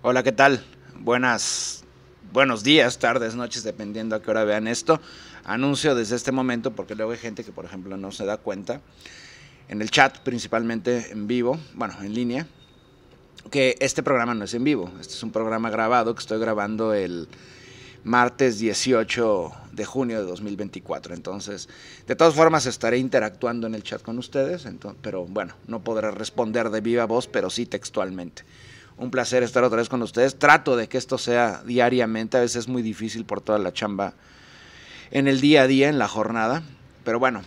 Hola, ¿qué tal? Buenas, buenos días, tardes, noches, dependiendo a qué hora vean esto. Anuncio desde este momento, porque luego hay gente que, por ejemplo, no se da cuenta, en el chat principalmente en vivo, bueno, en línea, que este programa no es en vivo. Este es un programa grabado que estoy grabando el martes 18 de junio de 2024. Entonces, de todas formas, estaré interactuando en el chat con ustedes, pero bueno, no podré responder de viva voz, pero sí textualmente un placer estar otra vez con ustedes. Trato de que esto sea diariamente, a veces es muy difícil por toda la chamba en el día a día, en la jornada, pero bueno,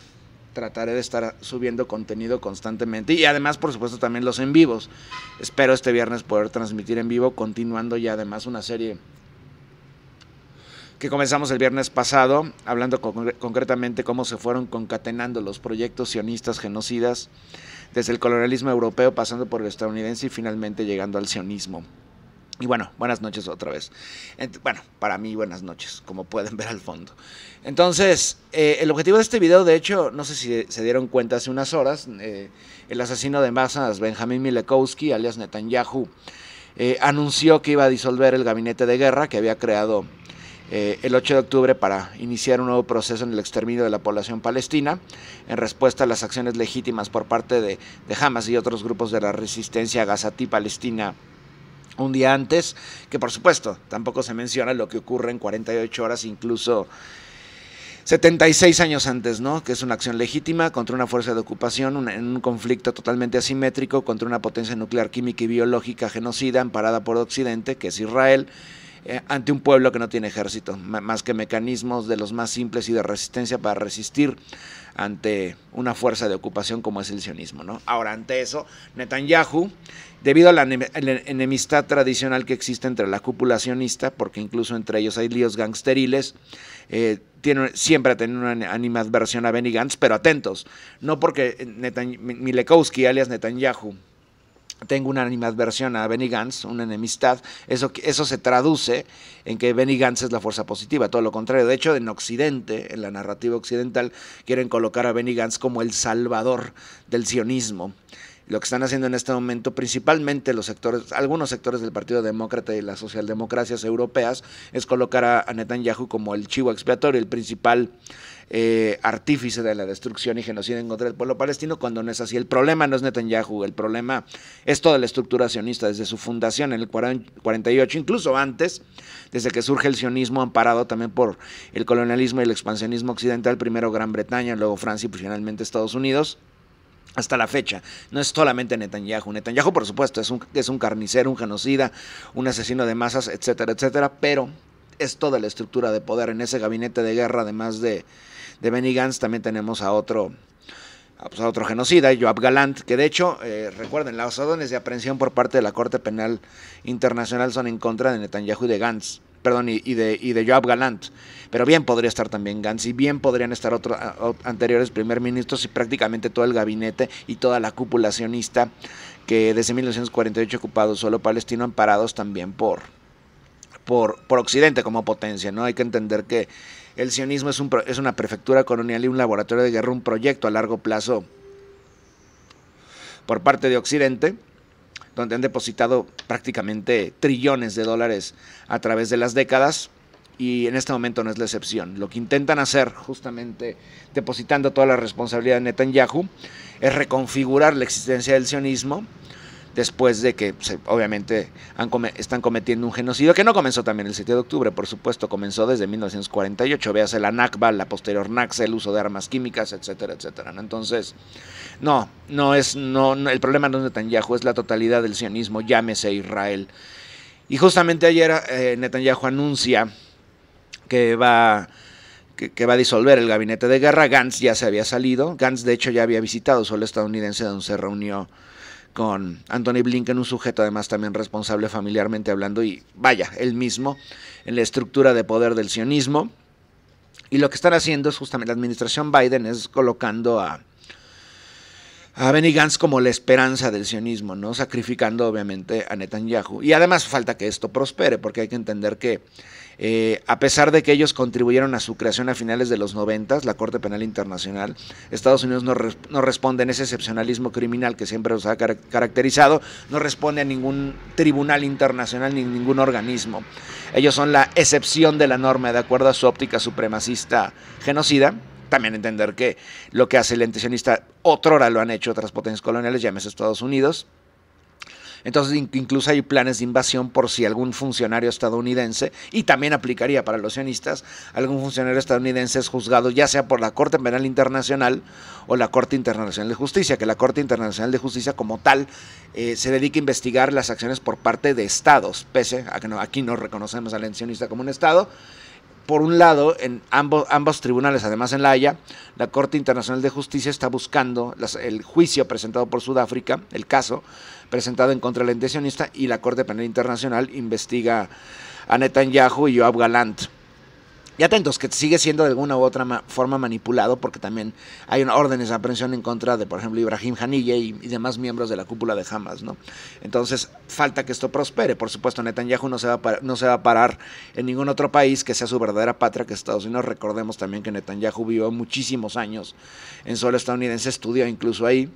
trataré de estar subiendo contenido constantemente y además, por supuesto, también los en vivos. Espero este viernes poder transmitir en vivo, continuando ya además una serie que comenzamos el viernes pasado, hablando concretamente cómo se fueron concatenando los proyectos sionistas genocidas, desde el colonialismo europeo, pasando por el estadounidense y finalmente llegando al sionismo. Y bueno, buenas noches otra vez. Bueno, para mí buenas noches, como pueden ver al fondo. Entonces, eh, el objetivo de este video, de hecho, no sé si se dieron cuenta hace unas horas, eh, el asesino de masas, Benjamín Milekowski, alias Netanyahu, eh, anunció que iba a disolver el gabinete de guerra que había creado eh, el 8 de octubre para iniciar un nuevo proceso en el exterminio de la población palestina, en respuesta a las acciones legítimas por parte de, Hamas y otros grupos de la resistencia gazatí palestina un día antes, que por supuesto tampoco se menciona lo que ocurre en 48 horas, incluso 76 años antes, ¿no? Que es una acción legítima contra una fuerza de ocupación en un conflicto totalmente asimétrico contra una potencia nuclear, química y biológica genocida amparada por Occidente, que es Israel, eh, ante un pueblo que no tiene ejército, más que mecanismos de los más simples y de resistencia para resistir ante una fuerza de ocupación como es el sionismo. ¿no? Ahora, ante eso, Netanyahu, debido a la, enemistad tradicional que existe entre la cúpula sionista, porque incluso entre ellos hay líos gangsteriles, eh, siempre ha tenido una animadversión a Benny Gantz, pero atentos, no porque Milekowski, alias Netanyahu, tengo una animadversión a Benny Gantz, una enemistad. Eso, eso se traduce en que Benny Gantz es la fuerza positiva, todo lo contrario. De hecho, en Occidente, en la narrativa occidental, quieren colocar a Benny Gantz como el salvador del sionismo lo que están haciendo en este momento, principalmente los sectores, algunos sectores del Partido Demócrata y las socialdemocracias europeas, es colocar a, Netanyahu como el chivo expiatorio, el principal eh, artífice de la destrucción y genocidio en contra del pueblo palestino, cuando no es así. El problema no es Netanyahu, el problema es toda la estructura sionista desde su fundación en el 48, incluso antes, desde que surge el sionismo amparado también por el colonialismo y el expansionismo occidental, primero Gran Bretaña, luego Francia y pues, finalmente Estados Unidos hasta la fecha. No es solamente Netanyahu. Netanyahu, por supuesto, es un, es un carnicero, un genocida, un asesino de masas, etcétera, etcétera, pero es toda la estructura de poder en ese gabinete de guerra, además de de Benny Gantz también tenemos a otro, a, pues, otro genocida, Joab Galant, que de hecho, eh, recuerden, las órdenes de aprehensión por parte de la Corte Penal Internacional son en contra de Netanyahu y de Gantz perdón, y, de, de Joab Galant. Pero bien podría estar también Gantz y bien podrían estar otros anteriores primer ministros y prácticamente todo el gabinete y toda la cúpula que desde 1948 ocupado solo palestino amparados también por, por, por Occidente como potencia. ¿no? Hay que entender que el sionismo es, una prefectura colonial y un laboratorio de guerra, un proyecto a largo plazo por parte de Occidente, donde han depositado prácticamente trillones de dólares a través de las décadas y en este momento no es la excepción. Lo que intentan hacer, justamente depositando toda la responsabilidad en Netanyahu, es reconfigurar la existencia del sionismo después de que pues, obviamente están cometiendo un genocidio que no comenzó también el 7 de octubre, por supuesto, comenzó desde 1948, véase la NACBA, la posterior NACSA, el uso de armas químicas, etcétera, etcétera. Entonces, no, no es, no, el problema no es Netanyahu, es la totalidad del sionismo, llámese Israel. Y justamente ayer eh, Netanyahu anuncia que va que, va a disolver el gabinete de guerra. Gantz ya se había salido. Gantz, de hecho, ya había visitado solo estadounidense donde se reunió con Anthony Blinken, un sujeto además también responsable familiarmente hablando y vaya, él mismo en la estructura de poder del sionismo. Y lo que están haciendo es justamente la administración Biden es colocando a, a Benny Gantz como la esperanza del sionismo, ¿no? Sacrificando obviamente a Netanyahu. Y además falta que esto prospere, porque hay que entender que eh, a pesar de que ellos contribuyeron a su creación a finales de los 90, la Corte Penal Internacional, Estados Unidos no, responde en ese excepcionalismo criminal que siempre los ha caracterizado, no responde a ningún tribunal internacional ni ningún organismo. Ellos son la excepción de la norma, de acuerdo a su óptica supremacista genocida, también entender que lo que hace el antisionista, otrora lo han hecho otras potencias coloniales, llámese Estados Unidos, entonces incluso hay planes de invasión por si algún funcionario estadounidense, y también aplicaría para los sionistas, algún funcionario estadounidense es juzgado ya sea por la Corte Penal Internacional o la Corte Internacional de Justicia, que la Corte Internacional de Justicia como tal eh, se dedica a investigar las acciones por parte de estados, pese a que aquí no reconocemos al sionista como un estado por un lado, en ambos, tribunales, además en La Haya, la Corte Internacional de Justicia está buscando el juicio presentado por Sudáfrica, el caso, presentado en contra del intencionista y la Corte Penal Internacional investiga a Netanyahu y Joab Galant. Y atentos, que sigue siendo de alguna u otra forma manipulado, porque también hay una órdenes de aprehensión en contra de, por ejemplo, Ibrahim Hanille y, demás miembros de la cúpula de Hamas, ¿no? Entonces, falta que esto prospere. Por supuesto, Netanyahu no se, va a no se va a parar en ningún otro país que sea su verdadera patria que Estados Unidos. Recordemos también que Netanyahu vivió muchísimos años en suelo estadounidense, estudió incluso ahí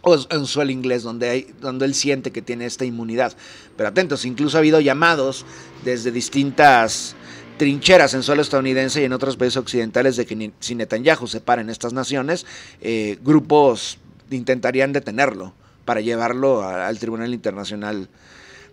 o en suelo inglés, donde, hay, donde él siente que tiene esta inmunidad. Pero atentos, incluso ha habido llamados desde distintas trincheras en suelo estadounidense y en otros países occidentales de que si Netanyahu se para en estas naciones, eh, grupos intentarían detenerlo para llevarlo al Tribunal Internacional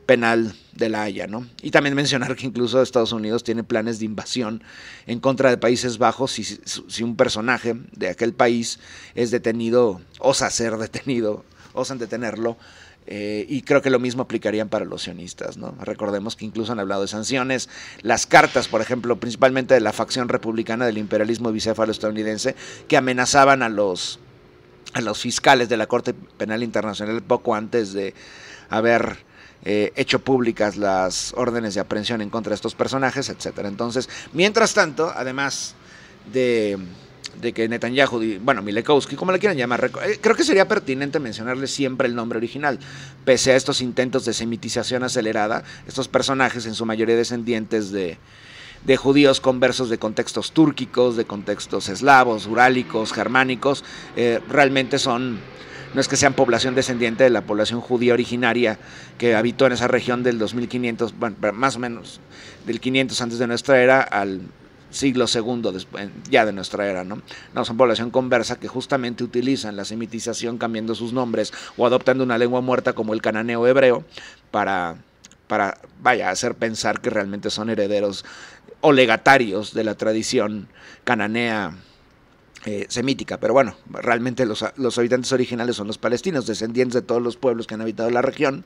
penal de La Haya, ¿no? Y también mencionar que incluso Estados Unidos tiene planes de invasión en contra de Países Bajos si, si un personaje de aquel país es detenido, osa ser detenido, osan detenerlo. Eh, y creo que lo mismo aplicarían para los sionistas, ¿no? Recordemos que incluso han hablado de sanciones. Las cartas, por ejemplo, principalmente de la facción republicana del imperialismo bicéfalo estadounidense, que amenazaban a los, a los fiscales de la Corte Penal Internacional poco antes de haber eh, hecho públicas las órdenes de aprehensión en contra de estos personajes, etc. Entonces, mientras tanto, además de, que Netanyahu, bueno, Milekowski, como le quieran llamar, eh, creo que sería pertinente mencionarle siempre el nombre original. Pese a estos intentos de semitización acelerada, estos personajes, en su mayoría descendientes de, judíos conversos de contextos túrquicos, de contextos eslavos, urálicos, germánicos, eh, realmente son no es que sean población descendiente de la población judía originaria que habitó en esa región del 2500, bueno, más o menos del 500 antes de nuestra era al siglo segundo ya de nuestra era, ¿no? No, son población conversa que justamente utilizan la semitización cambiando sus nombres o adoptando una lengua muerta como el cananeo hebreo para, para vaya, hacer pensar que realmente son herederos o legatarios de la tradición cananea eh, semítica, pero bueno, realmente los, habitantes originales son los palestinos, descendientes de todos los pueblos que han habitado la región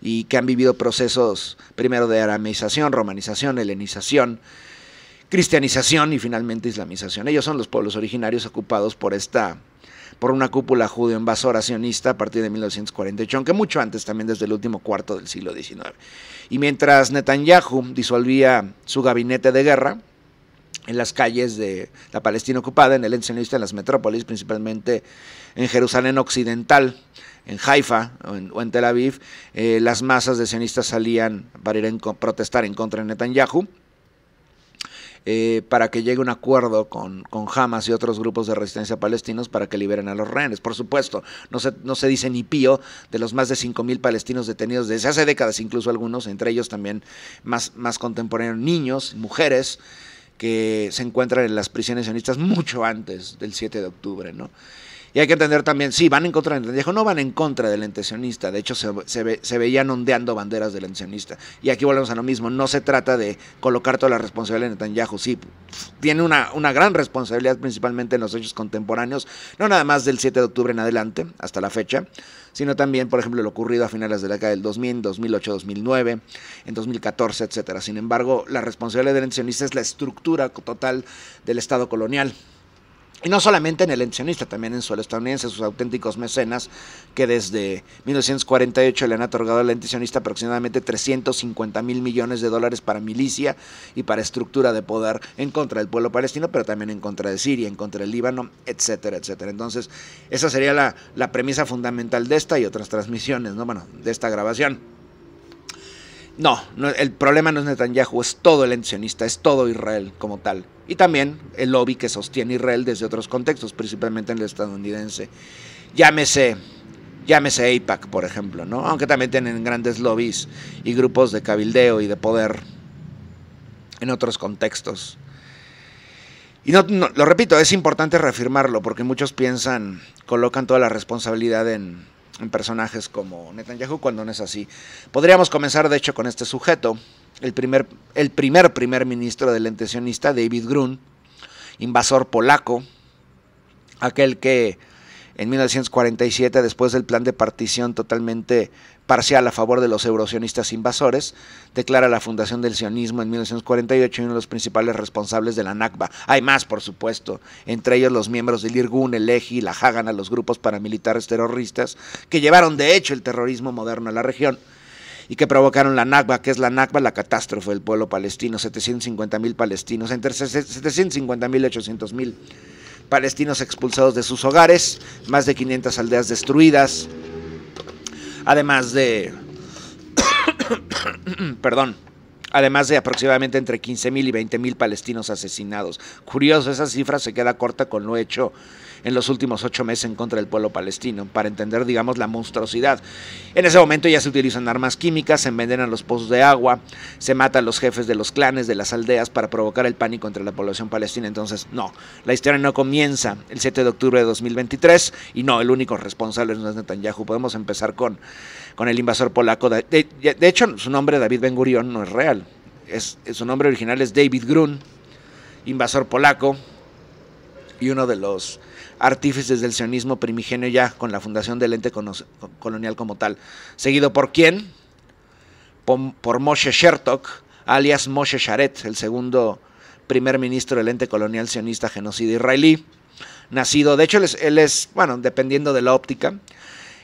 y que han vivido procesos primero de arameización, romanización, helenización, cristianización y finalmente islamización. Ellos son los pueblos originarios ocupados por esta por una cúpula judío invasora sionista a partir de 1948, aunque mucho antes también desde el último cuarto del siglo XIX. Y mientras Netanyahu disolvía su gabinete de guerra, en las calles de la Palestina ocupada, en el ente sionista, en las metrópolis, principalmente en Jerusalén Occidental, en Haifa o en, Tel Aviv, eh, las masas de sionistas salían para ir a protestar en contra de Netanyahu. Eh, para que llegue un acuerdo con, con, Hamas y otros grupos de resistencia palestinos para que liberen a los rehenes. Por supuesto, no se, no se dice ni pío de los más de 5.000 palestinos detenidos desde hace décadas, incluso algunos, entre ellos también más, más contemporáneos, niños, mujeres que se encuentran en las prisiones sionistas mucho antes del 7 de octubre, ¿no? Y hay que entender también, sí, van en contra de Netanyahu, no van en contra del ente de hecho se, veían ondeando banderas del ente Y aquí volvemos a lo mismo, no se trata de colocar toda la responsabilidad en Netanyahu, sí, tiene una, una gran responsabilidad principalmente en los hechos contemporáneos, no nada más del 7 de octubre en adelante, hasta la fecha, sino también, por ejemplo, lo ocurrido a finales de la década del 2000, 2008, 2009, en 2014, etcétera. Sin embargo, la responsabilidad del intencionista es la estructura total del Estado colonial y no solamente en el enticionista, también en suelo estadounidense, sus auténticos mecenas, que desde 1948 le han otorgado al enticionista aproximadamente 350 mil millones de dólares para milicia y para estructura de poder en contra del pueblo palestino, pero también en contra de Siria, en contra del Líbano, etcétera, etcétera. Entonces, esa sería la, la premisa fundamental de esta y otras transmisiones, ¿no? Bueno, de esta grabación. No, el problema no es Netanyahu, es todo el encionista, es todo Israel como tal. Y también el lobby que sostiene Israel desde otros contextos, principalmente en el estadounidense. Llámese, llámese AIPAC, por ejemplo, ¿no? Aunque también tienen grandes lobbies y grupos de cabildeo y de poder en otros contextos. Y no lo repito, es importante reafirmarlo, porque muchos piensan, colocan toda la responsabilidad en, en personajes como Netanyahu cuando no es así. Podríamos comenzar de hecho con este sujeto, el primer, el primer primer ministro del ente David Grun, invasor polaco, aquel que en 1947, después del plan de partición totalmente parcial a favor de los eurocionistas invasores, declara la fundación del sionismo en 1948 y uno de los principales responsables de la Nakba. Hay más, por supuesto, entre ellos los miembros del Irgun, el Eji y la a los grupos paramilitares terroristas que llevaron de hecho el terrorismo moderno a la región y que provocaron la Nakba, que es la Nakba, la catástrofe del pueblo palestino, 750 mil palestinos, entre 750 mil y 800 mil palestinos expulsados de sus hogares, más de 500 aldeas destruidas, Además de... Perdón. Además de aproximadamente entre 15.000 y 20.000 palestinos asesinados. Curioso, esa cifra se queda corta con lo hecho en los últimos ocho meses en contra del pueblo palestino, para entender, digamos, la monstruosidad. En ese momento ya se utilizan armas químicas, se envenenan los pozos de agua, se matan los jefes de los clanes, de las aldeas, para provocar el pánico entre la población palestina. Entonces, no, la historia no comienza el 7 de octubre de 2023 y no, el único responsable no es Netanyahu. Podemos empezar con, con el invasor polaco. De, hecho, su nombre, David Ben Gurion, no es real. Es, su nombre original es David Grun, invasor polaco y uno de los artífices del sionismo primigenio ya con la fundación del ente colonial como tal. Seguido por quién? Por, Moshe Shertok, alias Moshe Sharet, el segundo primer ministro del ente colonial sionista genocida israelí. Nacido, de hecho, él es, bueno, dependiendo de la óptica,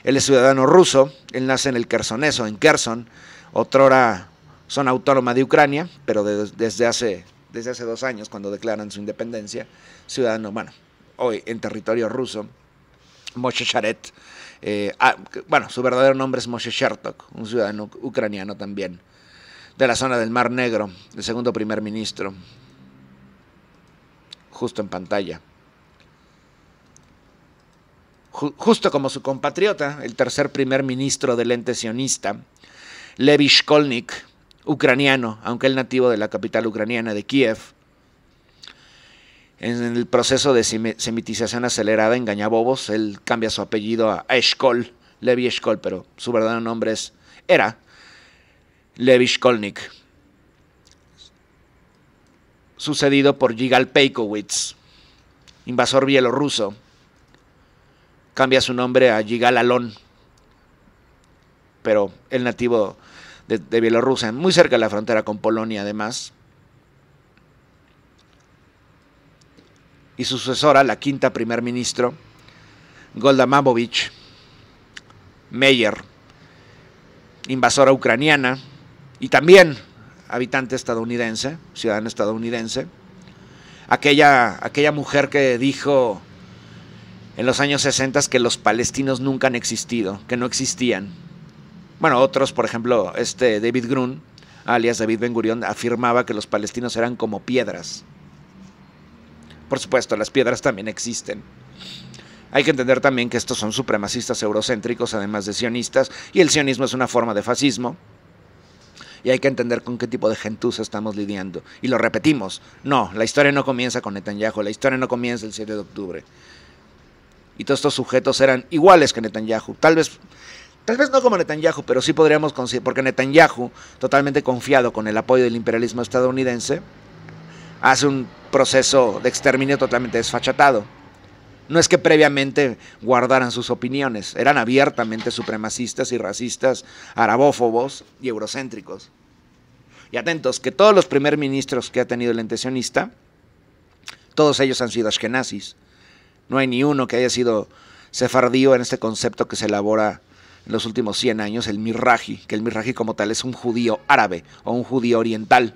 él es ciudadano ruso, él nace en el Kersoneso, en Kherson, otrora zona autónoma de Ucrania, pero desde, hace, desde hace dos años, cuando declaran su independencia, ciudadano, bueno, hoy en territorio ruso, Moshe Sharet. Eh, ah, bueno, su verdadero nombre es Moshe Shertok, un ciudadano ucraniano también, de la zona del Mar Negro, el segundo primer ministro, justo en pantalla. justo como su compatriota, el tercer primer ministro del ente sionista, Levi Shkolnik, ucraniano, aunque el nativo de la capital ucraniana de Kiev, en el proceso de semitización acelerada engaña bobos. Él cambia su apellido a Eshkol, Levi Eshkol, pero su verdadero nombre es, era Levi Shkolnik. Sucedido por Yigal Peikowitz, invasor bielorruso. Cambia su nombre a Yigal Alon, pero el nativo de, de Bielorrusia, muy cerca de la frontera con Polonia además y sucesora, la quinta primer ministro, Golda Mabovich, Meyer, invasora ucraniana y también habitante estadounidense, ciudadana estadounidense, aquella, aquella mujer que dijo en los años 60 que los palestinos nunca han existido, que no existían. Bueno, otros, por ejemplo, este David Grun, alias David Ben Gurion, afirmaba que los palestinos eran como piedras, por supuesto, las piedras también existen. Hay que entender también que estos son supremacistas eurocéntricos, además de sionistas, y el sionismo es una forma de fascismo. Y hay que entender con qué tipo de gentuza estamos lidiando. Y lo repetimos, no, la historia no comienza con Netanyahu, la historia no comienza el 7 de octubre. Y todos estos sujetos eran iguales que Netanyahu. Tal vez, tal vez no como Netanyahu, pero sí podríamos considerar, porque Netanyahu, totalmente confiado con el apoyo del imperialismo estadounidense, hace un proceso de exterminio totalmente desfachatado. No es que previamente guardaran sus opiniones, eran abiertamente supremacistas y racistas, arabófobos y eurocéntricos. Y atentos, que todos los primer ministros que ha tenido el intencionista, todos ellos han sido ashkenazis. No hay ni uno que haya sido sefardío en este concepto que se elabora en los últimos 100 años, el mirraji, que el mirraji como tal es un judío árabe o un judío oriental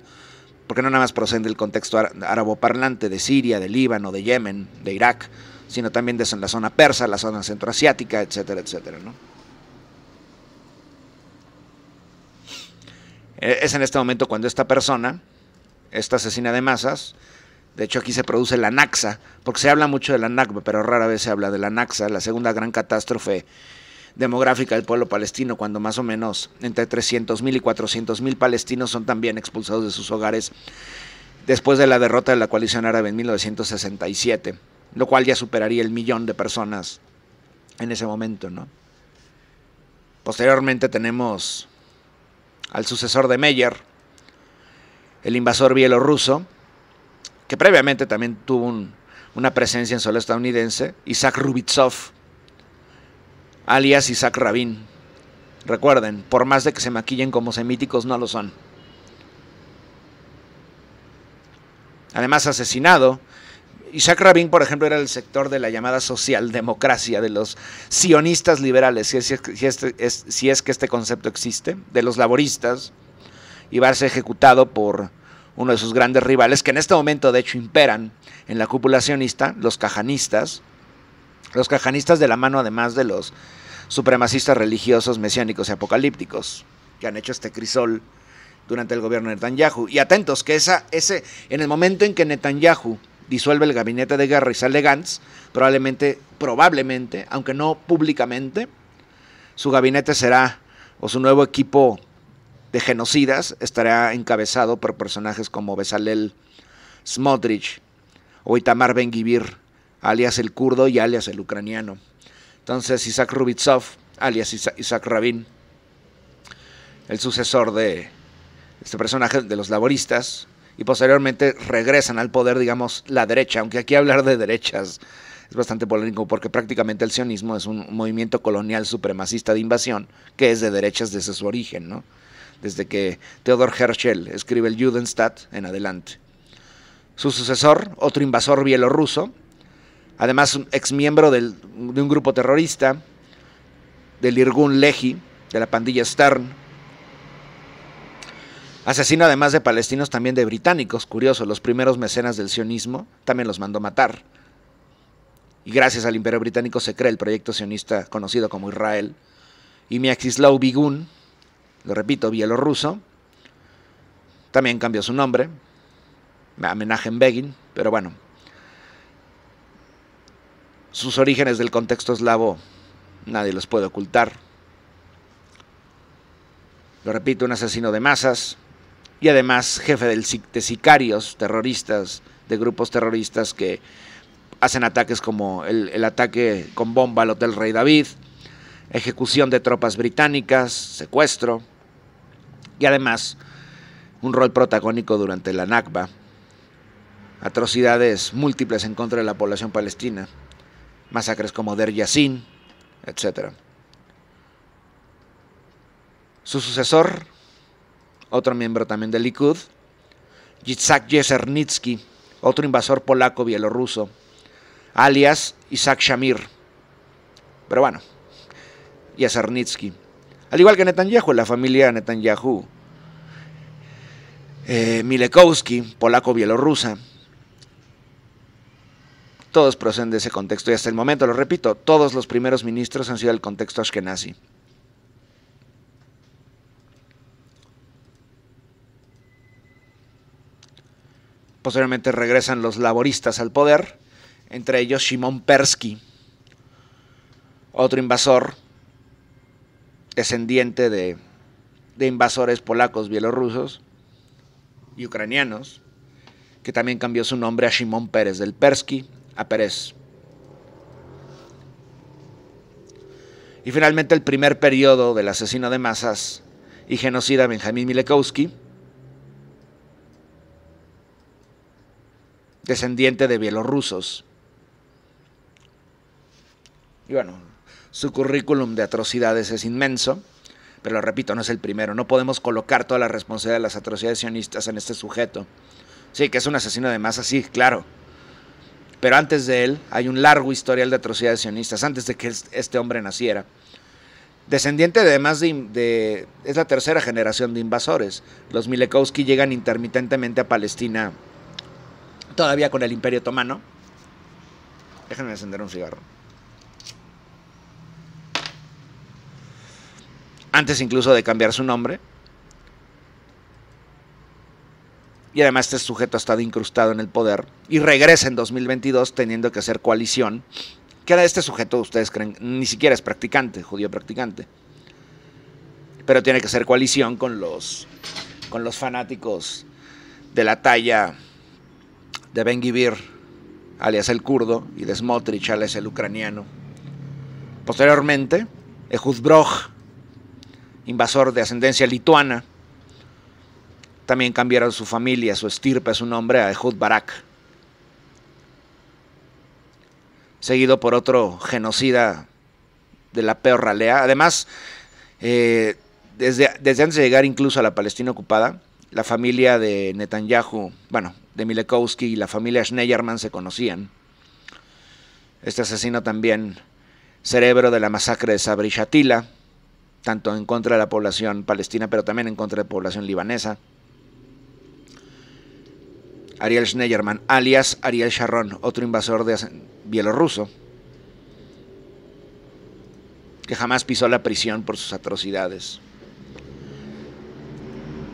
porque no nada más procede del contexto árabo parlante de Siria, de Líbano, de Yemen, de Irak, sino también de la zona persa, la zona centroasiática, etcétera, etcétera. E-, es en este momento cuando esta persona, esta asesina de masas, de hecho aquí se produce la Naxa, porque se habla mucho de la Nakba, pero rara vez se habla de la Naxa, la segunda gran catástrofe demográfica del pueblo palestino, cuando más o menos entre 300.000 y 400.000 palestinos son también expulsados de sus hogares después de la derrota de la coalición árabe en 1967, lo cual ya superaría el millón de personas en ese momento, ¿no? Posteriormente tenemos al sucesor de Meyer, el invasor bielorruso, que previamente también tuvo una presencia en suelo estadounidense, Isaac Rubitsov, alias Isaac Rabin. Recuerden, por más de que se maquillen como semíticos, no lo son. Además, asesinado, Isaac Rabin, por ejemplo, era el sector de la llamada socialdemocracia, de los sionistas liberales, si es, si es que este concepto existe, de los laboristas, y va a ser ejecutado por uno de sus grandes rivales, que en este momento de hecho imperan en la cúpula sionista, los cajanistas, los cajanistas de la mano, además de los supremacistas religiosos, mesiánicos y apocalípticos, que han hecho este crisol durante el gobierno de Netanyahu. Y atentos, que ese, en el momento en que Netanyahu disuelve el gabinete de guerra y sale Gantz, probablemente, probablemente, aunque no públicamente, su gabinete será, o su nuevo equipo de genocidas estará encabezado por personajes como Bezalel Smotrich o Itamar Ben-Gvir, alias el kurdo y alias el ucraniano. Entonces Isaac Rubitsov, alias Isaac Rabin, el sucesor de este personaje de los laboristas, y posteriormente regresan al poder, digamos, la derecha, aunque aquí hablar de derechas es bastante polémico porque prácticamente el sionismo es un movimiento colonial supremacista de invasión que es de derechas desde su origen, ¿no? Desde que Theodor Herschel escribe el Judenstadt en adelante. Su sucesor, otro invasor bielorruso, además un ex miembro de un grupo terrorista, del Irgun Lehi, de la pandilla Stern. Asesino además de palestinos, también de británicos, curioso, los primeros mecenas del sionismo, también los mandó matar. Y gracias al imperio británico se crea el proyecto sionista conocido como Israel. Y Miaxislav Bigun, lo repito, bielorruso, también cambió su nombre, me homenaje en Begin, pero bueno, sus orígenes del contexto eslavo nadie los puede ocultar. Lo repito, un asesino de masas y además jefe de sicarios, terroristas, de grupos terroristas que hacen ataques como el, ataque con bomba al Hotel Rey David, ejecución de tropas británicas, secuestro y además un rol protagónico durante la Nakba, atrocidades múltiples en contra de la población palestina masacres como Der Yassin, etc. Su sucesor, otro miembro también del Likud, Yitzhak Jesernitsky, otro invasor polaco-bielorruso, alias Isaac Shamir. Pero bueno, Yesernitsky. Al igual que Netanyahu, la familia Netanyahu, eh, Milekowski, polaco-bielorrusa, todos proceden de ese contexto. Y hasta el momento, lo repito, todos los primeros ministros han sido del contexto ashkenazi. Posteriormente regresan los laboristas al poder, entre ellos Shimon Persky, otro invasor descendiente de, invasores polacos, bielorrusos y ucranianos, que también cambió su nombre a Shimon Pérez del Persky a Pérez. Y finalmente el primer periodo del asesino de masas y genocida Benjamín Milekowski, descendiente de bielorrusos. Y bueno, su currículum de atrocidades es inmenso, pero lo repito, no es el primero. No podemos colocar toda la responsabilidad de las atrocidades sionistas en este sujeto. Sí, que es un asesino de masas, sí, claro pero antes de él hay un largo historial de atrocidades sionistas, antes de que este hombre naciera. Descendiente además de, de, es la tercera generación de invasores. Los Milekowski llegan intermitentemente a Palestina, todavía con el Imperio Otomano. Déjenme encender un cigarro. Antes incluso de cambiar su nombre, y además este sujeto ha estado incrustado en el poder y regresa en 2022 teniendo que hacer coalición, Queda este sujeto ustedes creen ni siquiera es practicante, judío practicante, pero tiene que hacer coalición con los, con los fanáticos de la talla de Ben Gibir, alias el kurdo, y de Smotrich, alias el ucraniano. Posteriormente, Ehud Broch, invasor de ascendencia lituana, también cambiaron su familia, su estirpe, su nombre a Ehud Barak. Seguido por otro genocida de la peor ralea. Además, eh, desde, desde antes de llegar incluso a la Palestina ocupada, la familia de Netanyahu, bueno, de Milekowski y la familia Schneiderman se conocían. Este asesino también, cerebro de la masacre de Sabri Shatila, tanto en contra de la población palestina, pero también en contra de la población libanesa. Ariel Schneiderman, alias Ariel Sharon, otro invasor de bielorruso, que jamás pisó la prisión por sus atrocidades.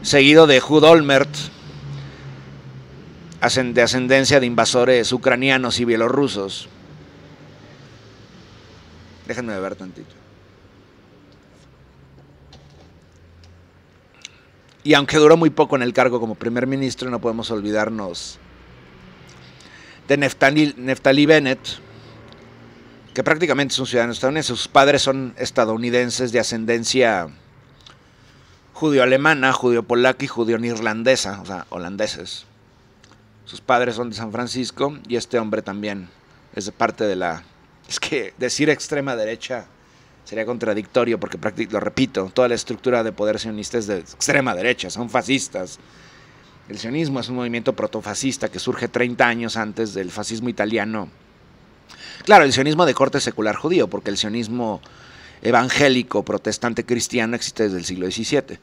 Seguido de Hud Olmert, de ascendencia de invasores ucranianos y bielorrusos. Déjenme ver tantito. Y aunque duró muy poco en el cargo como primer ministro, no podemos olvidarnos de Neftali, Bennett, que prácticamente es un ciudadano estadounidense. Sus padres son estadounidenses de ascendencia judío-alemana, judío-polaca y judío-irlandesa, o sea, holandeses. Sus padres son de San Francisco y este hombre también es de parte de la... Es que decir extrema derecha sería contradictorio porque, lo repito, toda la estructura de poder sionista es de extrema derecha, son fascistas. El sionismo es un movimiento protofascista que surge 30 años antes del fascismo italiano. Claro, el sionismo de corte secular judío, porque el sionismo evangélico, protestante cristiano existe desde el siglo XVII.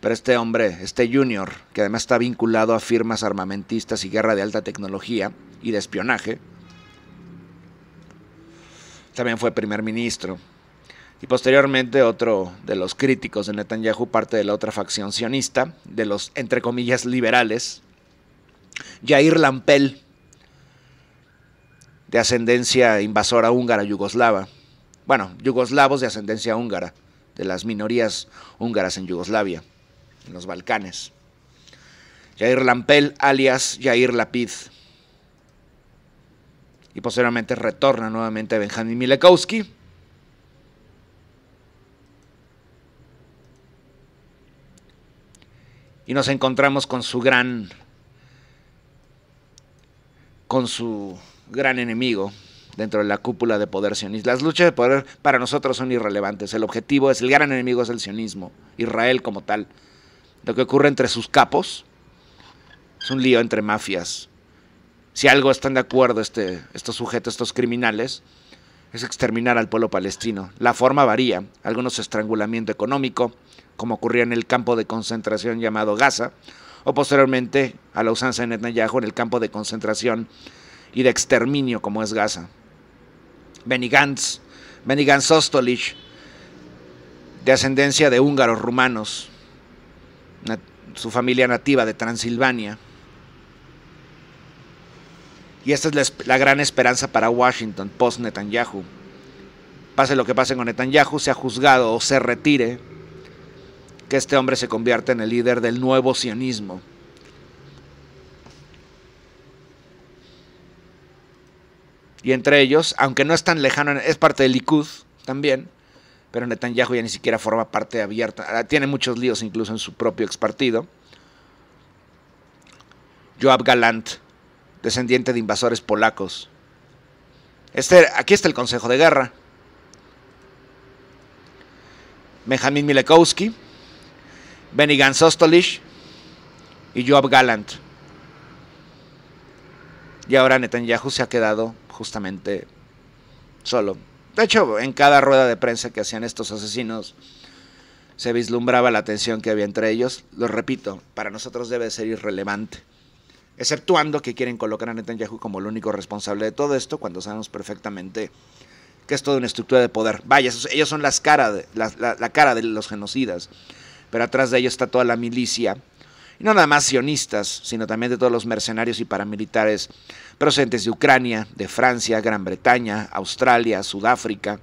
Pero este hombre, este junior, que además está vinculado a firmas armamentistas y guerra de alta tecnología y de espionaje, también fue primer ministro. Y posteriormente otro de los críticos de Netanyahu, parte de la otra facción sionista, de los entre comillas liberales, Jair Lampel, de ascendencia invasora húngara yugoslava. Bueno, yugoslavos de ascendencia húngara, de las minorías húngaras en Yugoslavia, en los Balcanes. Jair Lampel, alias Jair Lapid y posteriormente retorna nuevamente Benjamin Milekowski. Y nos encontramos con su gran con su gran enemigo dentro de la cúpula de poder sionista. Las luchas de poder para nosotros son irrelevantes. El objetivo es el gran enemigo es el sionismo, Israel como tal. Lo que ocurre entre sus capos es un lío entre mafias si algo están de acuerdo este, estos sujetos, estos criminales, es exterminar al pueblo palestino. La forma varía, algunos estrangulamiento económico, como ocurría en el campo de concentración llamado Gaza, o posteriormente a la usanza de Netanyahu en el campo de concentración y de exterminio como es Gaza. Benny Gantz, Benny Gantz Ostolich, de ascendencia de húngaros rumanos, su familia nativa de Transilvania, y esta es la, gran esperanza para Washington post Netanyahu. Pase lo que pase con Netanyahu, sea juzgado o se retire, que este hombre se convierta en el líder del nuevo sionismo. Y entre ellos, aunque no es tan lejano, es parte del Likud también, pero Netanyahu ya ni siquiera forma parte abierta. Ah, tiene muchos líos incluso en su propio ex-partido, Joab Galant descendiente de invasores polacos. Este, aquí está el Consejo de Guerra. Benjamin Milekowski, Benny Sostolich y Joab Gallant. Y ahora Netanyahu se ha quedado justamente solo. De hecho, en cada rueda de prensa que hacían estos asesinos, se vislumbraba la tensión que había entre ellos. Lo repito, para nosotros debe ser irrelevante exceptuando que quieren colocar a Netanyahu como el único responsable de todo esto, cuando sabemos perfectamente que es toda una estructura de poder. Vaya, ellos son las cara de, la, la cara de los genocidas, pero atrás de ellos está toda la milicia, y no nada más sionistas, sino también de todos los mercenarios y paramilitares procedentes de Ucrania, de Francia, Gran Bretaña, Australia, Sudáfrica,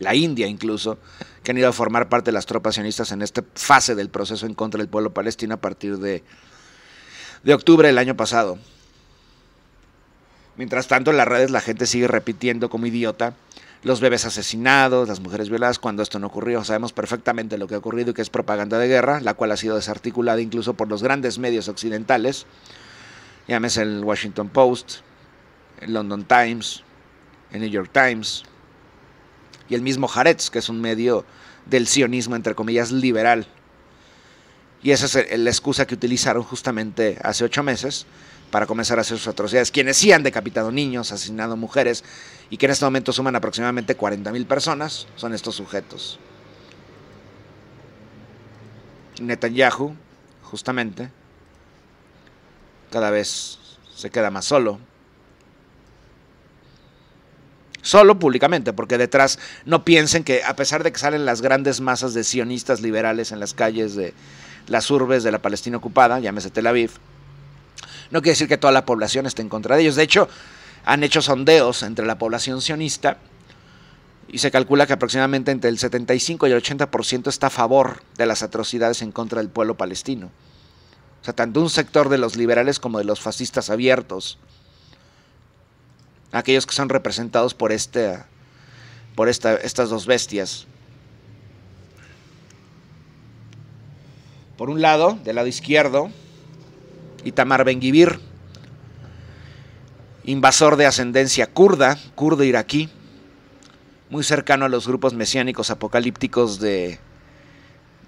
la India incluso, que han ido a formar parte de las tropas sionistas en esta fase del proceso en contra del pueblo palestino a partir de de octubre del año pasado. Mientras tanto, en las redes la gente sigue repitiendo como idiota los bebés asesinados, las mujeres violadas, cuando esto no ocurrió. Sabemos perfectamente lo que ha ocurrido y que es propaganda de guerra, la cual ha sido desarticulada incluso por los grandes medios occidentales, llámese el Washington Post, el London Times, el New York Times y el mismo Jarets, que es un medio del sionismo, entre comillas, liberal, y esa es la excusa que utilizaron justamente hace ocho meses para comenzar a hacer sus atrocidades. Quienes sí han decapitado niños, asesinado mujeres y que en este momento suman aproximadamente 40 mil personas son estos sujetos. Netanyahu, justamente, cada vez se queda más solo. Solo públicamente, porque detrás no piensen que a pesar de que salen las grandes masas de sionistas liberales en las calles de las urbes de la Palestina ocupada, llámese Tel Aviv, no quiere decir que toda la población esté en contra de ellos. De hecho, han hecho sondeos entre la población sionista y se calcula que aproximadamente entre el 75 y el 80% está a favor de las atrocidades en contra del pueblo palestino. O sea, tanto un sector de los liberales como de los fascistas abiertos aquellos que son representados por, este, por estas dos bestias. Por un lado, del lado izquierdo, Itamar Ben-Gibir, invasor de ascendencia kurda, kurdo iraquí, muy cercano a los grupos mesiánicos apocalípticos de,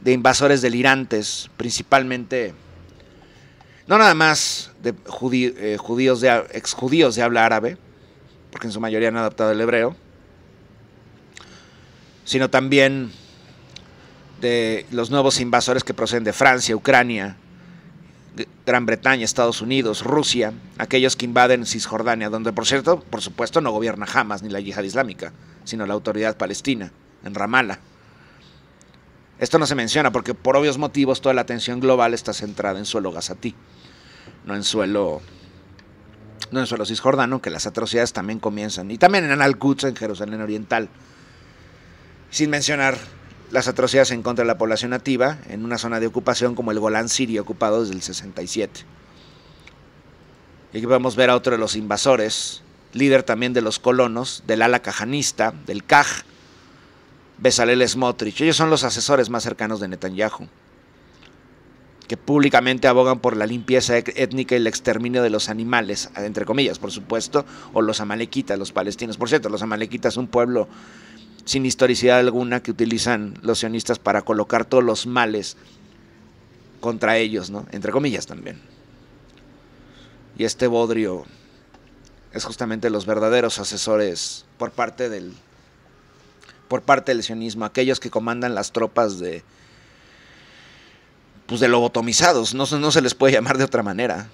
invasores delirantes, principalmente, no nada más de eh, judíos de, judíos, de habla árabe, porque en su mayoría han adaptado el hebreo, sino también de los nuevos invasores que proceden de Francia, Ucrania, Gran Bretaña, Estados Unidos, Rusia, aquellos que invaden Cisjordania, donde por cierto, por supuesto, no gobierna jamás ni la yihad islámica, sino la autoridad palestina, en Ramallah. Esto no se menciona porque por obvios motivos toda la atención global está centrada en suelo gazatí, no en suelo no en suelo cisjordano, que las atrocidades también comienzan, y también en Al-Quds, en Jerusalén Oriental, sin mencionar las atrocidades en contra de la población nativa en una zona de ocupación como el Golán sirio, ocupado desde el 67. Y aquí podemos ver a otro de los invasores, líder también de los colonos, del ala cajanista, del Kaj, Bezalel Smotrich. Ellos son los asesores más cercanos de Netanyahu que públicamente abogan por la limpieza e- étnica y el exterminio de los animales, entre comillas, por supuesto, o los amalequitas, los palestinos. Por cierto, los amalequitas es un pueblo sin historicidad alguna que utilizan los sionistas para colocar todos los males contra ellos, ¿no? Entre comillas también. Y este bodrio es justamente los verdaderos asesores por parte del por parte del sionismo, aquellos que comandan las tropas de pues de lobotomizados, no, no se les puede llamar de otra manera.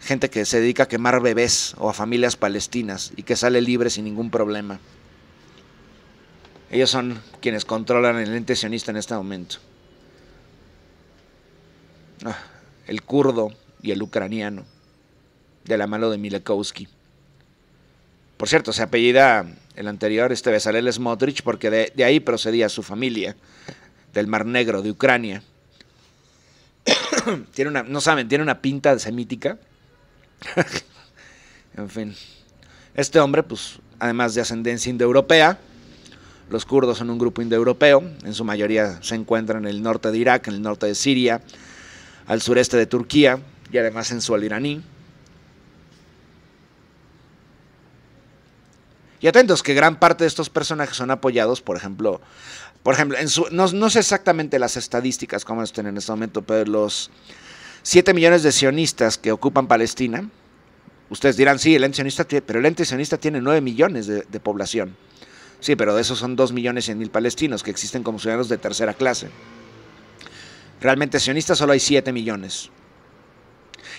Gente que se dedica a quemar bebés o a familias palestinas y que sale libre sin ningún problema. Ellos son quienes controlan el ente sionista en este momento. Ah, el kurdo y el ucraniano, de la mano de Milekowski. Por cierto, se apellida el anterior, este Besalel Smotrich, porque de ahí procedía su familia, del Mar Negro, de Ucrania. tiene una, no saben, tiene una pinta semítica. en fin. Este hombre, pues, además de ascendencia indoeuropea, los kurdos son un grupo indoeuropeo, en su mayoría se encuentran en el norte de Irak, en el norte de Siria, al sureste de Turquía y además en su iraní. Y atentos que gran parte de estos personajes son apoyados, por ejemplo, por ejemplo, en no, sé exactamente las estadísticas cómo están en este momento, pero los 7 millones de sionistas que ocupan Palestina, ustedes dirán, sí, el ente sionista, pero el ente sionista tiene 9 millones de, población. Sí, pero de esos son 2 millones y mil palestinos que existen como ciudadanos de tercera clase. Realmente sionistas solo hay 7 millones.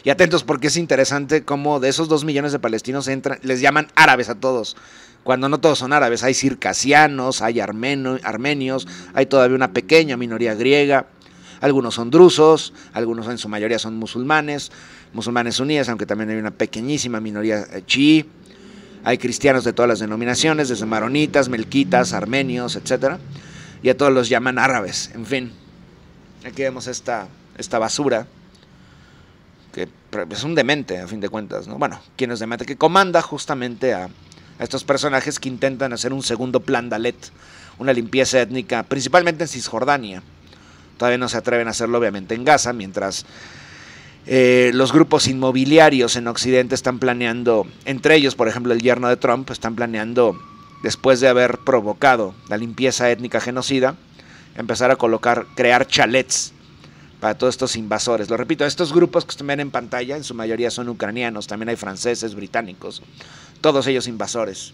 Y atentos porque es interesante cómo de esos 2 millones de palestinos entran, les llaman árabes a todos cuando no todos son árabes, hay circasianos, hay armenios, hay todavía una pequeña minoría griega, algunos son drusos, algunos en su mayoría son musulmanes, musulmanes suníes, aunque también hay una pequeñísima minoría eh, chií, hay cristianos de todas las denominaciones, desde maronitas, melquitas, armenios, etc. Y a todos los llaman árabes, en fin. Aquí vemos esta, esta basura que pues, es un demente, a fin de cuentas, ¿no? Bueno, ¿quién es demente? Que comanda justamente a a estos personajes que intentan hacer un segundo plan Dalet, una limpieza étnica, principalmente en Cisjordania. Todavía no se atreven a hacerlo, obviamente, en Gaza, mientras eh, los grupos inmobiliarios en Occidente están planeando, entre ellos, por ejemplo, el yerno de Trump, están planeando, después de haber provocado la limpieza étnica genocida, empezar a colocar, crear chalets para todos estos invasores. Lo repito, estos grupos que usted ven en pantalla, en su mayoría son ucranianos, también hay franceses, británicos, todos ellos invasores.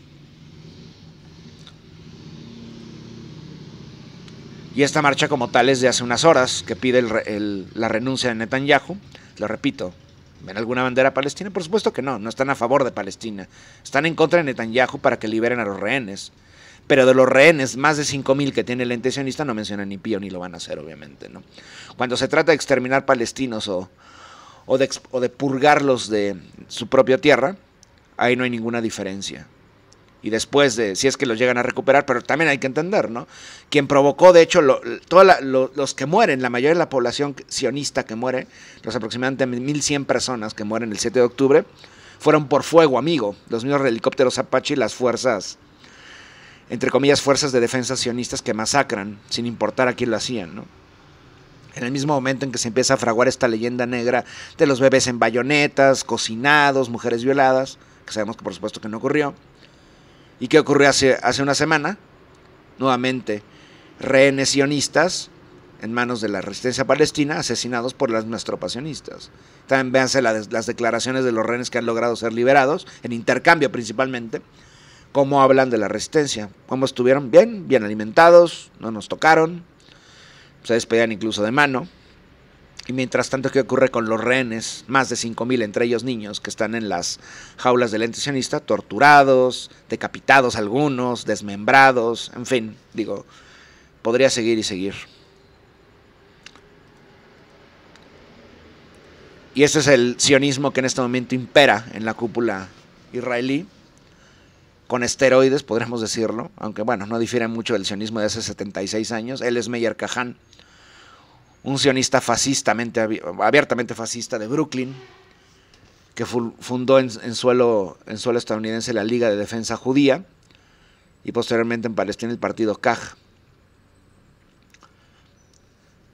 Y esta marcha como tal es de hace unas horas que pide la renuncia de Netanyahu. Lo repito, ¿ven alguna bandera palestina? Por supuesto que no, no están a favor de Palestina. Están en contra de Netanyahu para que liberen a los rehenes pero de los rehenes, más de 5.000 que tiene el ente sionista, no mencionan ni pío ni lo van a hacer, obviamente. ¿no? Cuando se trata de exterminar palestinos o, de, o de purgarlos de su propia tierra, ahí no hay ninguna diferencia y después de si es que los llegan a recuperar, pero también hay que entender, ¿no? Quien provocó, de hecho, lo, los que mueren, la mayoría de la población sionista que muere, los aproximadamente 1.100 personas que mueren el 7 de octubre, fueron por fuego amigo, los mismos helicópteros Apache y las fuerzas entre comillas, fuerzas de defensa sionistas que masacran, sin importar a quién lo hacían, En el mismo momento en que se empieza a fraguar esta leyenda negra de los bebés en bayonetas, cocinados, mujeres violadas, que sabemos que por supuesto que no ocurrió, y que ocurrió hace, hace una semana, nuevamente, rehenes sionistas en manos de la resistencia palestina, asesinados por las sionistas. También véanse las, las declaraciones de los rehenes que han logrado ser liberados, en intercambio principalmente, cómo hablan de la resistencia, cómo estuvieron bien, bien alimentados, no nos tocaron, se despedían incluso de mano. Y mientras tanto, ¿qué ocurre con los rehenes? Más de 5.000, entre ellos niños, que están en las jaulas del ente sionista, torturados, decapitados algunos, desmembrados, en fin, digo, podría seguir y seguir. Y ese es el sionismo que en este momento impera en la cúpula israelí con esteroides, podríamos decirlo, aunque bueno, no difiere mucho del sionismo de hace 76 años. Él es Meyer Kahan, un sionista fascistamente, abiertamente fascista de Brooklyn, que fundó en, suelo, estadounidense la Liga de Defensa Judía y posteriormente en Palestina el partido Kaj.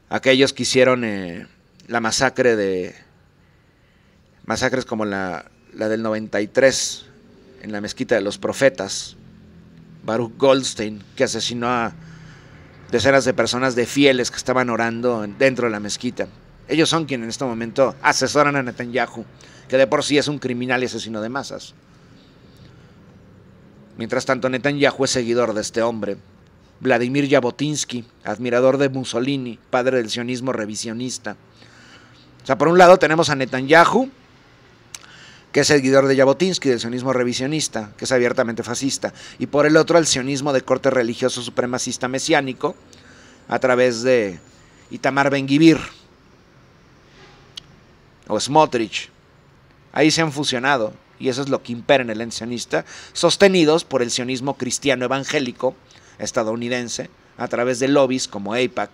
Aquellos que hicieron eh, la masacre de. masacres como la, la del 93 en la mezquita de los profetas, Baruch Goldstein, que asesinó a decenas de personas de fieles que estaban orando dentro de la mezquita. Ellos son quienes en este momento asesoran a Netanyahu, que de por sí es un criminal y asesino de masas. Mientras tanto, Netanyahu es seguidor de este hombre. Vladimir Jabotinsky, admirador de Mussolini, padre del sionismo revisionista. O sea, por un lado tenemos a Netanyahu, que es seguidor de Jabotinsky, del sionismo revisionista, que es abiertamente fascista, y por el otro al sionismo de corte religioso supremacista mesiánico, a través de Itamar ben Ben-Gvir o Smotrich. Ahí se han fusionado, y eso es lo que impera en el sionista, sostenidos por el sionismo cristiano evangélico estadounidense, a través de lobbies como AIPAC,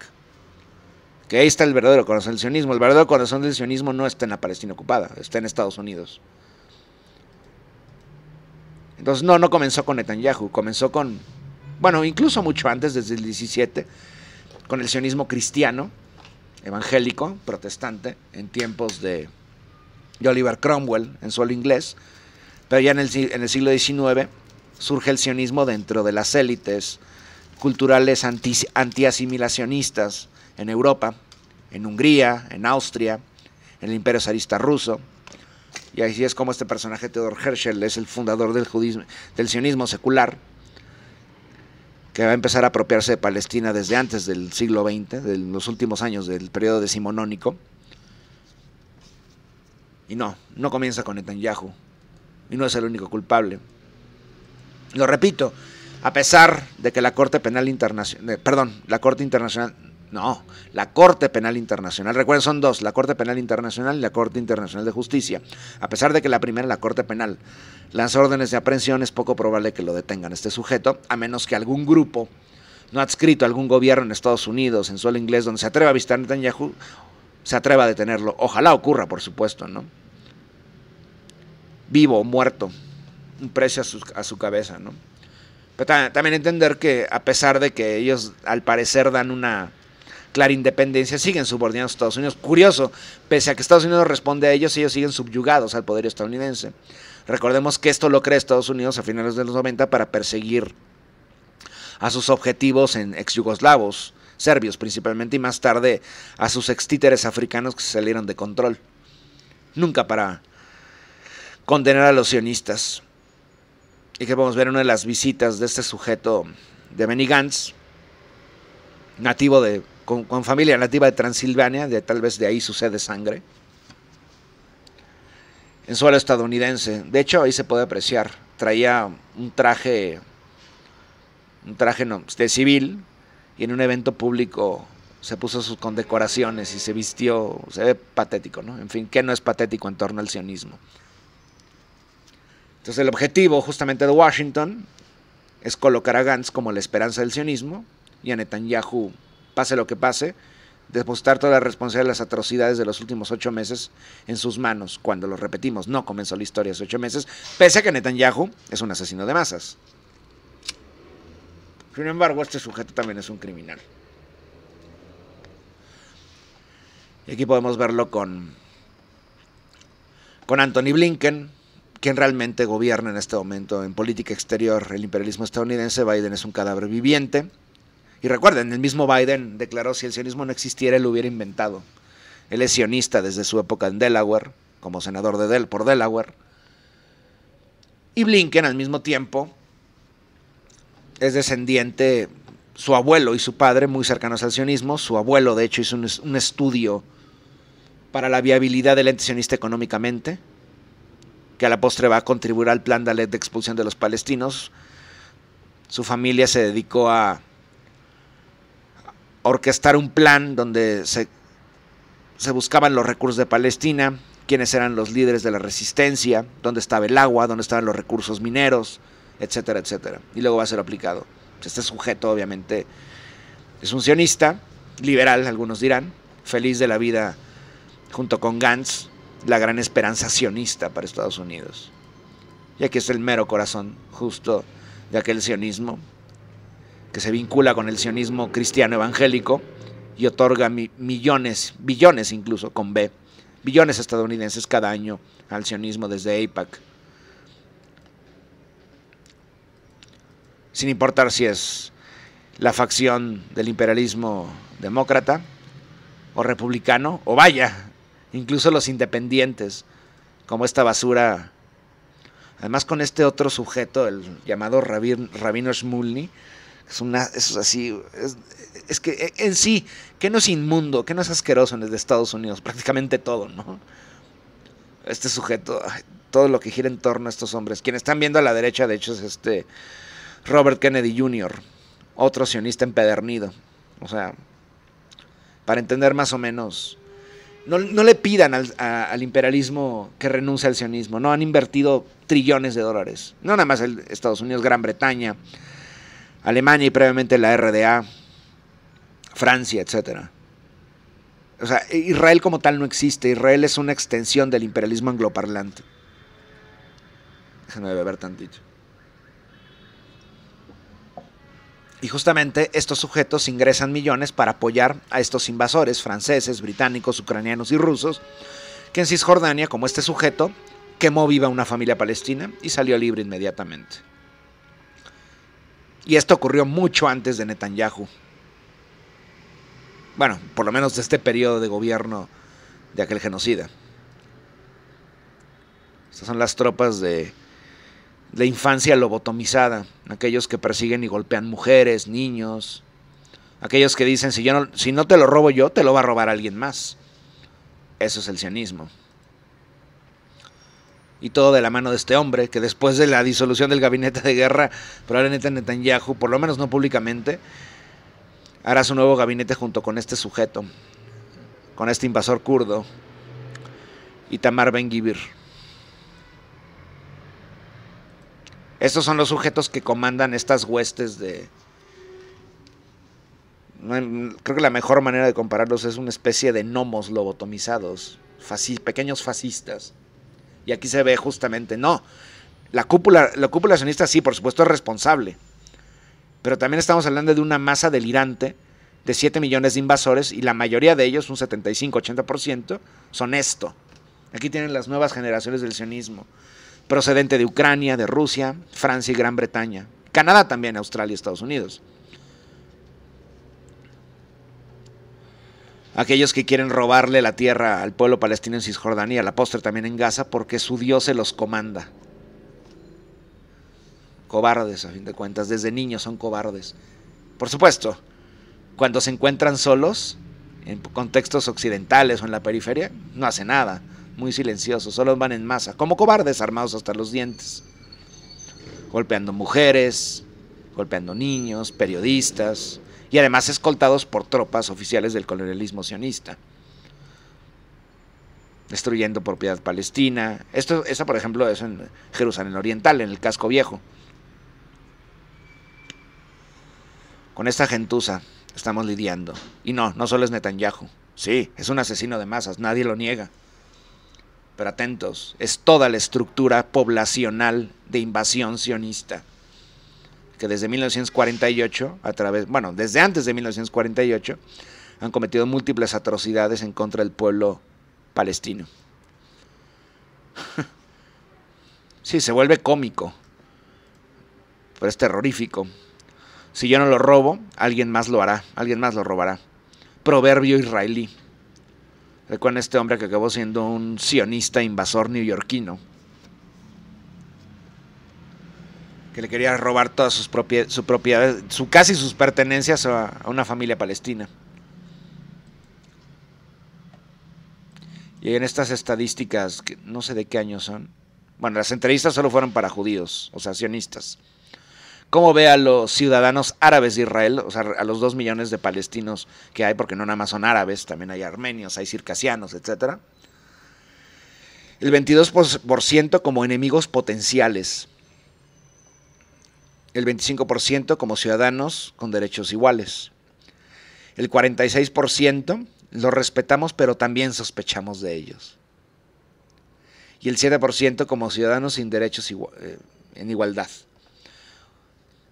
que ahí está el verdadero corazón del sionismo. El verdadero corazón del sionismo no está en la Palestina ocupada, está en Estados Unidos. Entonces, no, no comenzó con Netanyahu, comenzó con, bueno, incluso mucho antes, desde el 17, con el sionismo cristiano, evangélico, protestante, en tiempos de, Oliver Cromwell, en suelo inglés. Pero ya en el, siglo XIX surge el sionismo dentro de las élites culturales anti, antiasimilacionistas en Europa, en Hungría, en Austria, en el Imperio Zarista ruso, y así es como este personaje, Theodor Herschel, es el fundador del, del sionismo secular, que va a empezar a apropiarse de Palestina desde antes del siglo XX, de los últimos años del periodo decimonónico. Y no, no comienza con Netanyahu. Y no es el único culpable. Lo repito, a pesar de que la Corte Penal Internacional, eh, perdón, la Corte Internacional no, la Corte Penal Internacional, recuerden, son dos, la Corte Penal Internacional y la Corte Internacional de Justicia. A pesar de que la primera, la Corte Penal, lanza órdenes de aprehensión, es poco probable que lo detengan este sujeto, a menos que algún grupo no adscrito a algún gobierno en Estados Unidos, en suelo inglés, donde se atreva a visitar Netanyahu, se atreva a detenerlo. Ojalá ocurra, por supuesto, ¿no? Vivo o muerto, un precio a su, a su cabeza, ¿no? Pero también entender que a pesar de que ellos al parecer dan una independencia, siguen subordinados a Estados Unidos. Curioso, pese a que Estados Unidos responde a ellos, ellos siguen subyugados al poder estadounidense. Recordemos que esto lo cree Estados Unidos a finales de los 90 para perseguir a sus objetivos en ex yugoslavos, serbios principalmente, y más tarde a sus ex títeres africanos que se salieron de control. Nunca para condenar a los sionistas. Y que podemos ver una de las visitas de este sujeto de Benny Gantz, nativo de con, familia nativa de Transilvania, de, tal vez de ahí sucede sangre, en suelo estadounidense. De hecho, ahí se puede apreciar. Traía un traje, un traje no, de civil, y en un evento público se puso sus condecoraciones y se vistió, se ve patético, ¿no? En fin, ¿qué no es patético en torno al sionismo? Entonces el objetivo justamente de Washington es colocar a Gantz como la esperanza del sionismo y a Netanyahu pase lo que pase, depositar toda la responsabilidad de las atrocidades de los últimos ocho meses en sus manos, cuando lo repetimos, no comenzó la historia hace ocho meses, pese a que Netanyahu es un asesino de masas. Sin embargo, este sujeto también es un criminal. Y aquí podemos verlo con, con Anthony Blinken, quien realmente gobierna en este momento en política exterior el imperialismo estadounidense. Biden es un cadáver viviente. Y recuerden, el mismo Biden declaró si el sionismo no existiera, él lo hubiera inventado. Él es sionista desde su época en Delaware, como senador de Del por Delaware. Y Blinken al mismo tiempo es descendiente, su abuelo y su padre muy cercanos al sionismo. Su abuelo, de hecho, hizo un, estudio para la viabilidad del ente sionista económicamente, que a la postre va a contribuir al plan Dalet de expulsión de los palestinos. Su familia se dedicó a orquestar un plan donde se, buscaban los recursos de Palestina, quiénes eran los líderes de la resistencia, dónde estaba el agua, dónde estaban los recursos mineros, etcétera, etcétera. Y luego va a ser aplicado. Este sujeto, obviamente, es un sionista, liberal, algunos dirán, feliz de la vida junto con Gantz, la gran esperanza sionista para Estados Unidos. Y aquí es el mero corazón justo de aquel sionismo que se vincula con el sionismo cristiano evangélico y otorga millones, billones incluso con B, billones estadounidenses cada año al sionismo desde AIPAC. Sin importar si es la facción del imperialismo demócrata o republicano, o vaya, incluso los independientes, como esta basura. Además con este otro sujeto, el llamado Rabino Shmulny, es es así, es, que eh, en sí, ¿qué no es inmundo, qué no es asqueroso en el de Estados Unidos, prácticamente todo, ¿no? Este sujeto, todo lo que gira en torno a estos hombres. Quienes están viendo a la derecha, de hecho, es este Robert Kennedy Jr., otro sionista empedernido. O sea, para entender más o menos, no, le pidan al, al, imperialismo que renuncie al sionismo, no han invertido trillones de dólares. No nada más el Estados Unidos, Gran Bretaña, Alemania y previamente la RDA, Francia, etc. O sea, Israel como tal no existe. Israel es una extensión del imperialismo angloparlante. no debe beber tantito. Y justamente estos sujetos ingresan millones para apoyar a estos invasores franceses, británicos, ucranianos y rusos, que en Cisjordania, como este sujeto, quemó viva una familia palestina y salió libre inmediatamente. Y esto ocurrió mucho antes de Netanyahu. Bueno, por lo menos de este periodo de gobierno de aquel genocida. Estas son las tropas de la infancia lobotomizada, aquellos que persiguen y golpean mujeres, niños, aquellos que dicen, si, yo no, si no te lo robo yo, te lo va a robar alguien más. Eso es el sionismo y todo de la mano de este hombre, que después de la disolución del gabinete de guerra, probablemente Netanyahu, por lo menos no públicamente, hará su nuevo gabinete junto con este sujeto, con este invasor kurdo, Itamar Ben-Gibir. Estos son los sujetos que comandan estas huestes de... Creo que la mejor manera de compararlos es una especie de gnomos lobotomizados, pequeños fascistas. Y aquí se ve justamente, no. La cúpula, la cúpula sionista sí, por supuesto, es responsable. Pero también estamos hablando de una masa delirante de 7 millones de invasores y la mayoría de ellos, un 75-80%, son esto. Aquí tienen las nuevas generaciones del sionismo, procedente de Ucrania, de Rusia, Francia y Gran Bretaña. Canadá también, Australia y Estados Unidos. aquellos que quieren robarle la tierra al pueblo palestino en Cisjordania, la postre también en Gaza, porque su Dios se los comanda. Cobardes, a fin de cuentas, desde niños son cobardes. Por supuesto, cuando se encuentran solos, en contextos occidentales o en la periferia, no hacen nada, muy silenciosos, solo van en masa, como cobardes armados hasta los dientes, golpeando mujeres, golpeando niños, periodistas, y además escoltados por tropas oficiales del colonialismo sionista, destruyendo propiedad palestina. Esto, por ejemplo, es en Jerusalén Oriental, en el casco viejo. Con esta gentuza estamos lidiando. Y no, no solo es Netanyahu. Sí, es un asesino de masas, nadie lo niega. Pero atentos, es toda la estructura poblacional de invasión sionista que desde 1948, a través, bueno, desde antes de 1948, han cometido múltiples atrocidades en contra del pueblo palestino. sí, se vuelve cómico, pero es terrorífico. Si yo no lo robo, alguien más lo hará, alguien más lo robará. Proverbio israelí. Recuerden este hombre que acabó siendo un sionista invasor neoyorquino que le quería robar todas sus propiedades, su propiedad, su casi sus pertenencias a, una familia palestina. Y en estas estadísticas, que no sé de qué año son. Bueno, las entrevistas solo fueron para judíos, o sea, sionistas. ¿Cómo ve a los ciudadanos árabes de Israel, o sea, a los dos millones de palestinos que hay, porque no nada más son árabes, también hay armenios, hay circasianos, etcétera? El 22% como enemigos potenciales el 25% como ciudadanos con derechos iguales. El 46% los respetamos pero también sospechamos de ellos. Y el 7% como ciudadanos sin derechos eh, en igualdad.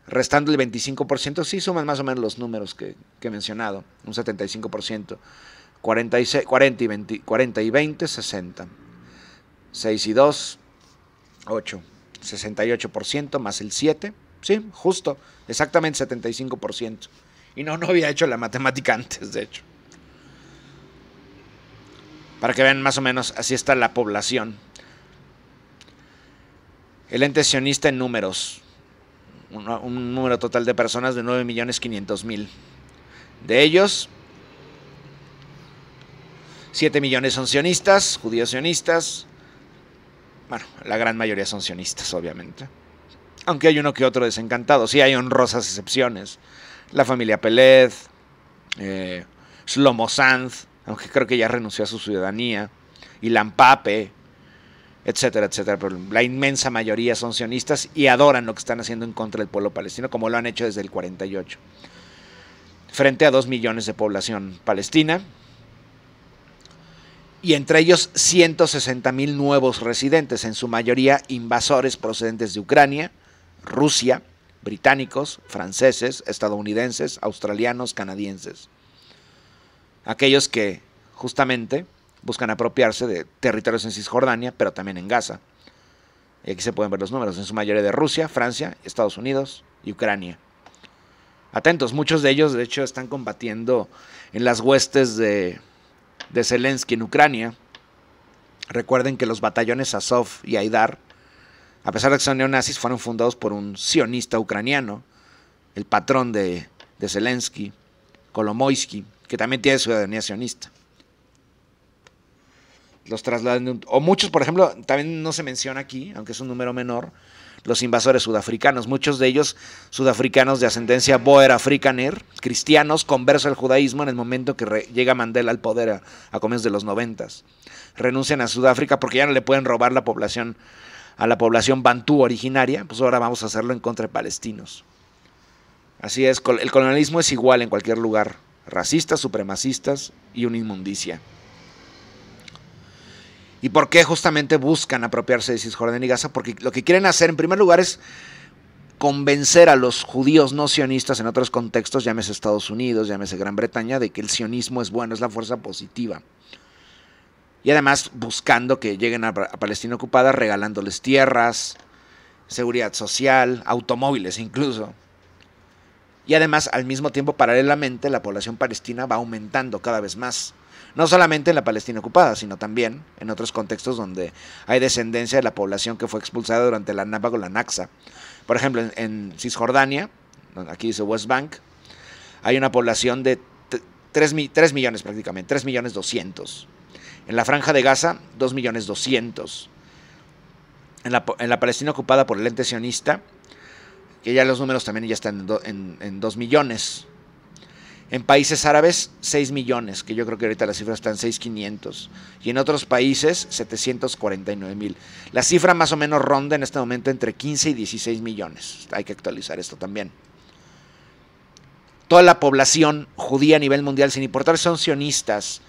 Restando el 25%, sí suman más o menos los números que, he mencionado, un 75%. 40, y 20, 40 y 20, 60. 6 y 2, 8. 68% más el 7, Sí, justo, exactamente 75%. Y no, no había hecho la matemática antes, de hecho. Para que vean más o menos, así está la población. El ente sionista en números. Un, número total de personas de 9.500.000. De ellos, 7 millones son sionistas, judíos sionistas. Bueno, la gran mayoría son sionistas, obviamente aunque hay uno que otro desencantado. Sí hay honrosas excepciones. La familia Pelez, eh, Slomo Sanz, aunque creo que ya renunció a su ciudadanía, y Lampape, etcétera, etcétera. Pero la inmensa mayoría son sionistas y adoran lo que están haciendo en contra del pueblo palestino, como lo han hecho desde el 48. Frente a dos millones de población palestina, y entre ellos 160 mil nuevos residentes, en su mayoría invasores procedentes de Ucrania, Rusia, británicos, franceses, estadounidenses, australianos, canadienses. Aquellos que justamente buscan apropiarse de territorios en Cisjordania, pero también en Gaza. Y aquí se pueden ver los números, en su mayoría de Rusia, Francia, Estados Unidos y Ucrania. Atentos, muchos de ellos de hecho están combatiendo en las huestes de, Zelensky en Ucrania. Recuerden que los batallones Azov y Aidar a pesar de que son neonazis, fueron fundados por un sionista ucraniano, el patrón de, Zelensky, Kolomoisky, que también tiene ciudadanía sionista. Los trasladan, o muchos, por ejemplo, también no se menciona aquí, aunque es un número menor, los invasores sudafricanos, muchos de ellos sudafricanos de ascendencia boer afrikaner, cristianos, conversos al judaísmo en el momento que llega Mandela al poder a, comienzos de los noventas. Renuncian a Sudáfrica porque ya no le pueden robar la población a la población bantú originaria, pues ahora vamos a hacerlo en contra de palestinos. Así es, el colonialismo es igual en cualquier lugar, racistas, supremacistas y una inmundicia. ¿Y por qué justamente buscan apropiarse de Cisjordania y Gaza? Porque lo que quieren hacer en primer lugar es convencer a los judíos no sionistas en otros contextos, llámese Estados Unidos, llámese Gran Bretaña, de que el sionismo es bueno, es la fuerza positiva. Y además buscando que lleguen a, Palestina ocupada, regalándoles tierras, seguridad social, automóviles incluso. Y además, al mismo tiempo, paralelamente, la población palestina va aumentando cada vez más. No solamente en la Palestina ocupada, sino también en otros contextos donde hay descendencia de la población que fue expulsada durante la con la Naxa. Por ejemplo, en, Cisjordania, aquí dice West Bank, hay una población de 3, 3 millones prácticamente, 3 millones 200. En la franja de Gaza, 2.200.000. millones En la, Palestina ocupada por el ente sionista, que ya los números también ya están en, 2 millones. En países árabes, 6 millones, que yo creo que ahorita la cifra está en 6,500. Y en otros países, 749.000. mil. La cifra más o menos ronda en este momento entre 15 y 16 millones. Hay que actualizar esto también. Toda la población judía a nivel mundial, sin importar si son sionistas,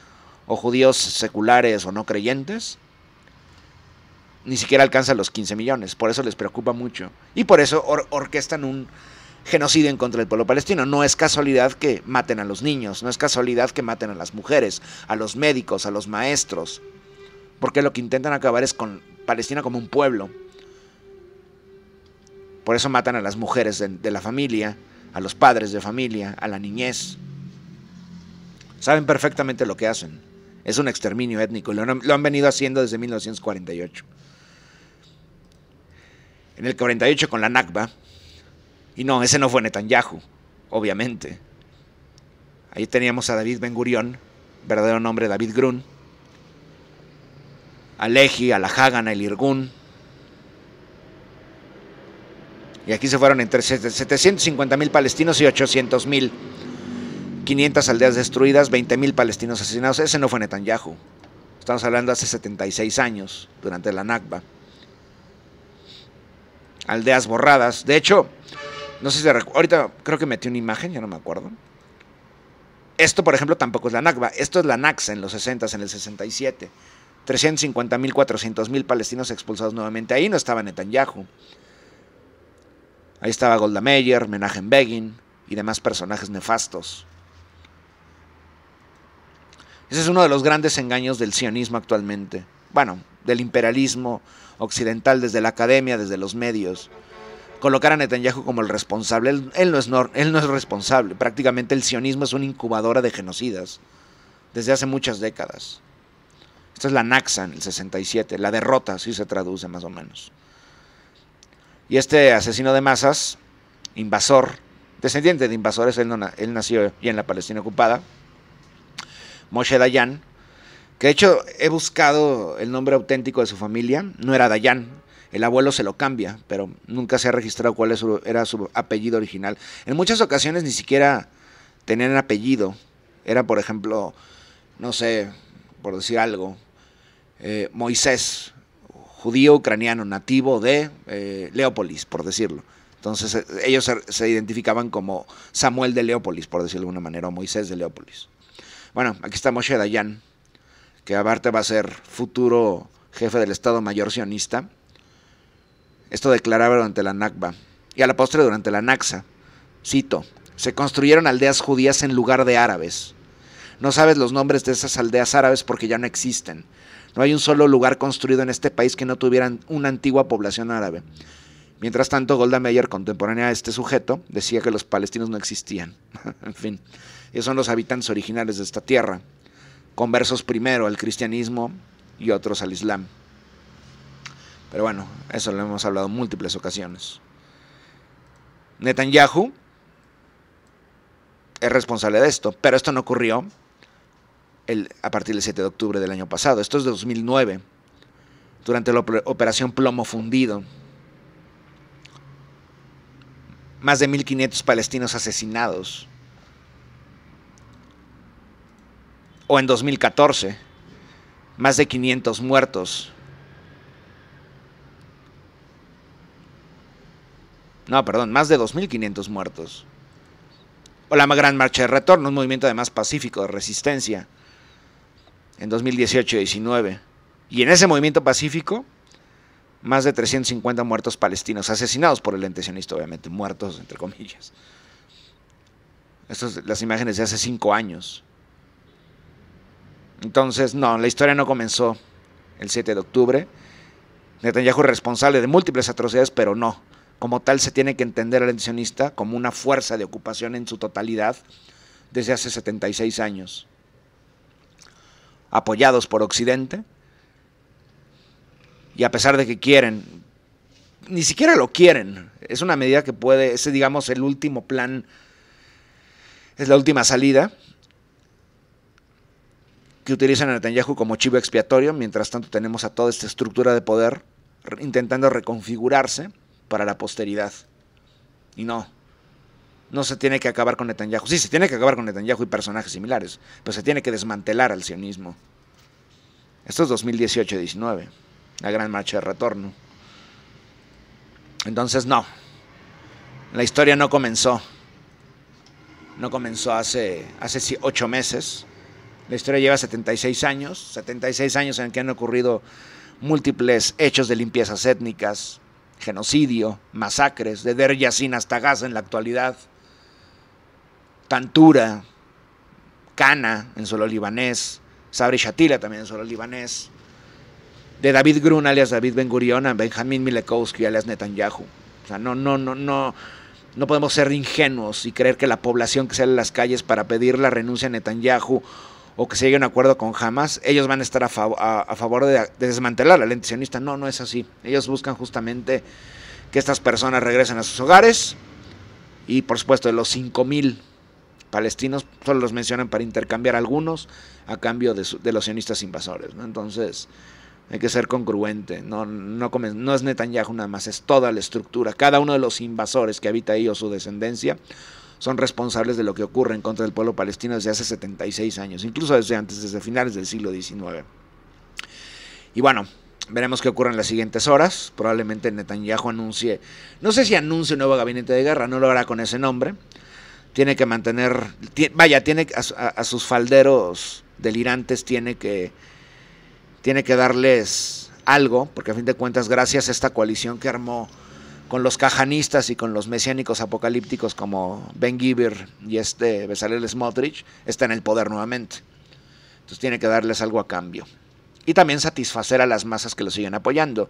o judíos seculares o no creyentes, ni siquiera alcanza los 15 millones. Por eso les preocupa mucho. Y por eso orquestan un genocidio en contra del pueblo palestino. No es casualidad que maten a los niños, no es casualidad que maten a las mujeres, a los médicos, a los maestros. Porque lo que intentan acabar es con Palestina como un pueblo. Por eso matan a las mujeres de la familia, a los padres de familia, a la niñez. Saben perfectamente lo que hacen. Es un exterminio étnico, lo, han venido haciendo desde 1948. En el 48 con la Nakba, y no, ese no fue Netanyahu, obviamente. Ahí teníamos a David Ben Gurión, verdadero nombre David Grun, a a la Hagan, a el Irgun. Y aquí se fueron entre 750 mil palestinos y 800 mil 500 aldeas destruidas, 20.000 palestinos asesinados. Ese no fue Netanyahu. Estamos hablando hace 76 años, durante la Nakba. Aldeas borradas. De hecho, no sé si Ahorita creo que metí una imagen, ya no me acuerdo. Esto, por ejemplo, tampoco es la Nakba. Esto es la Naxa en los 60, en el 67. 350.000, 400.000 palestinos expulsados nuevamente. Ahí no estaba Netanyahu. Ahí estaba Golda Meir, Menachem Begin y demás personajes nefastos. Ese es uno de los grandes engaños del sionismo actualmente. Bueno, del imperialismo occidental desde la academia, desde los medios. Colocar a Netanyahu como el responsable, él, no es él, no es, responsable. Prácticamente el sionismo es una incubadora de genocidas desde hace muchas décadas. Esta es la Naxa en el 67, la derrota, así se traduce más o menos. Y este asesino de masas, invasor, descendiente de invasores, él, no, él nació ya en la Palestina ocupada, Moshe Dayan, que de hecho he buscado el nombre auténtico de su familia, no era Dayan, el abuelo se lo cambia, pero nunca se ha registrado cuál era su apellido original. En muchas ocasiones ni siquiera tenían apellido, era por ejemplo, no sé, por decir algo, eh, Moisés, judío ucraniano, nativo de eh, Leópolis, por decirlo. Entonces eh, ellos se, se, identificaban como Samuel de Leópolis, por decirlo de alguna manera, o Moisés de Leópolis. Bueno, aquí está Moshe Dayan, que aparte va a ser futuro jefe del Estado Mayor sionista. Esto declaraba durante la Nakba y a la postre durante la Naxa. Cito, se construyeron aldeas judías en lugar de árabes. No sabes los nombres de esas aldeas árabes porque ya no existen. No hay un solo lugar construido en este país que no tuviera una antigua población árabe. Mientras tanto, Golda Meir, contemporánea de este sujeto, decía que los palestinos no existían. en fin. Y son los habitantes originales de esta tierra, conversos primero al cristianismo y otros al islam. Pero bueno, eso lo hemos hablado en múltiples ocasiones. Netanyahu es responsable de esto, pero esto no ocurrió el, a partir del 7 de octubre del año pasado, esto es de 2009, durante la operación Plomo Fundido. Más de 1.500 palestinos asesinados O en 2014, más de 500 muertos. No, perdón, más de 2.500 muertos. O la Gran Marcha de Retorno, un movimiento además pacífico de resistencia, en 2018 19. Y en ese movimiento pacífico, más de 350 muertos palestinos, asesinados por el ente obviamente, muertos, entre comillas. Estas son las imágenes de hace cinco años. Entonces, no, la historia no comenzó el 7 de octubre. Netanyahu es responsable de múltiples atrocidades, pero no. Como tal se tiene que entender al antisionista como una fuerza de ocupación en su totalidad desde hace 76 años. Apoyados por Occidente, y a pesar de que quieren, ni siquiera lo quieren, es una medida que puede, ese digamos el último plan, es la última salida, que utilizan a Netanyahu como chivo expiatorio. Mientras tanto tenemos a toda esta estructura de poder intentando reconfigurarse para la posteridad. Y no, no se tiene que acabar con Netanyahu. Sí, se tiene que acabar con Netanyahu y personajes similares, pero se tiene que desmantelar al sionismo. Esto es 2018-19, la gran marcha de retorno. Entonces, no, la historia no comenzó. No comenzó hace, hace ocho meses. La historia lleva 76 años, 76 años en que han ocurrido múltiples hechos de limpiezas étnicas, genocidio, masacres, de Der Yassin hasta Gaza en la actualidad, Tantura, Cana en suelo libanés, Sabri Shatila también en suelo libanés, de David Grun alias David Ben Gurion a Benjamin Milekowski alias Netanyahu. O sea, no, no, no, no, no podemos ser ingenuos y creer que la población que sale a las calles para pedir la renuncia a Netanyahu o que se llegue a un acuerdo con Hamas, ellos van a estar a, favor de, desmantelar la lente sionista. No, no es así. Ellos buscan justamente que estas personas regresen a sus hogares y por supuesto de los 5.000 palestinos, solo los mencionan para intercambiar algunos a cambio de, los sionistas invasores. Entonces hay que ser congruente, no, no, no es Netanyahu nada más, es toda la estructura, cada uno de los invasores que habita ahí o su descendencia son responsables de lo que ocurre en contra del pueblo palestino desde hace 76 años, incluso desde antes, desde finales del siglo XIX. Y bueno, veremos qué ocurre en las siguientes horas. Probablemente Netanyahu anuncie, no sé si anuncie un nuevo gabinete de guerra, no lo hará con ese nombre. Tiene que mantener, vaya, tiene a, sus falderos delirantes, tiene que, tiene que darles algo, porque a fin de cuentas, gracias a esta coalición que armó con los cajanistas y con los mesiánicos apocalípticos como Ben Gibber y este Besalel Smotrich, está en el poder nuevamente. Entonces tiene que darles algo a cambio. Y también satisfacer a las masas que lo siguen apoyando.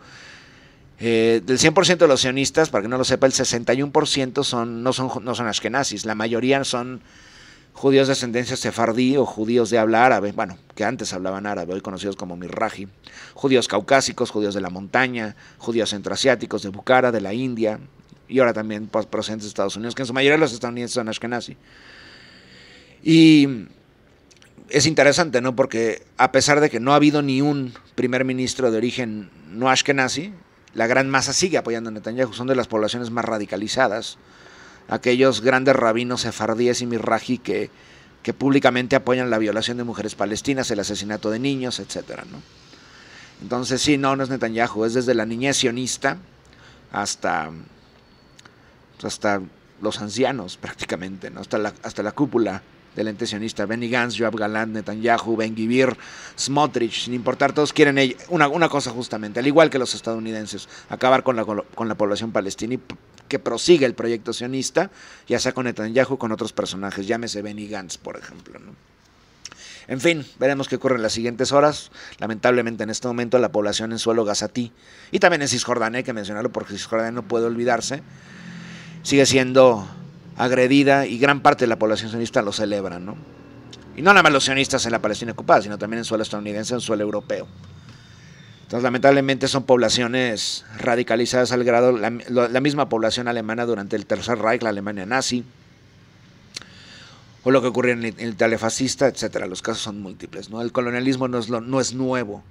Eh, del 100% de los sionistas, para que no lo sepa, el 61% son, no, son, no son ashkenazis, la mayoría son judíos de ascendencia sefardí o judíos de habla árabe, bueno, que antes hablaban árabe, hoy conocidos como mirraji, judíos caucásicos, judíos de la montaña, judíos centroasiáticos de Bukhara, de la India, y ahora también procedentes de Estados Unidos, que en su mayoría los estadounidenses son ashkenazi. Y es interesante, ¿no? Porque a pesar de que no ha habido ni un primer ministro de origen no ashkenazi, la gran masa sigue apoyando a Netanyahu, son de las poblaciones más radicalizadas aquellos grandes rabinos sefardíes y mirraji que, que públicamente apoyan la violación de mujeres palestinas, el asesinato de niños, etc. Entonces sí, no, no es Netanyahu, es desde la niñez sionista hasta, hasta los ancianos prácticamente, ¿no? hasta, la, hasta la cúpula del ente sionista, Benny Gantz, Joab Galán, Netanyahu, Ben Gibir, Smotrich, sin importar, todos quieren una, una cosa justamente, al igual que los estadounidenses, acabar con la, población palestina y que prosiga el proyecto sionista, ya sea con Netanyahu con otros personajes, llámese Benny Gantz, por ejemplo. En fin, veremos qué ocurre en las siguientes horas. Lamentablemente en este momento la población en suelo gazatí y también en Cisjordania, hay que mencionarlo porque Cisjordania no puede olvidarse, sigue siendo agredida y gran parte de la población sionista lo celebra, ¿no? Y no nada más los sionistas en la Palestina ocupada, sino también en suelo estadounidense, en suelo europeo. Entonces, lamentablemente son poblaciones radicalizadas al grado, la, misma población alemana durante el Tercer Reich, la Alemania nazi, o lo que ocurrió en el, en etcétera. Los casos son múltiples, ¿no? El colonialismo no es, no es nuevo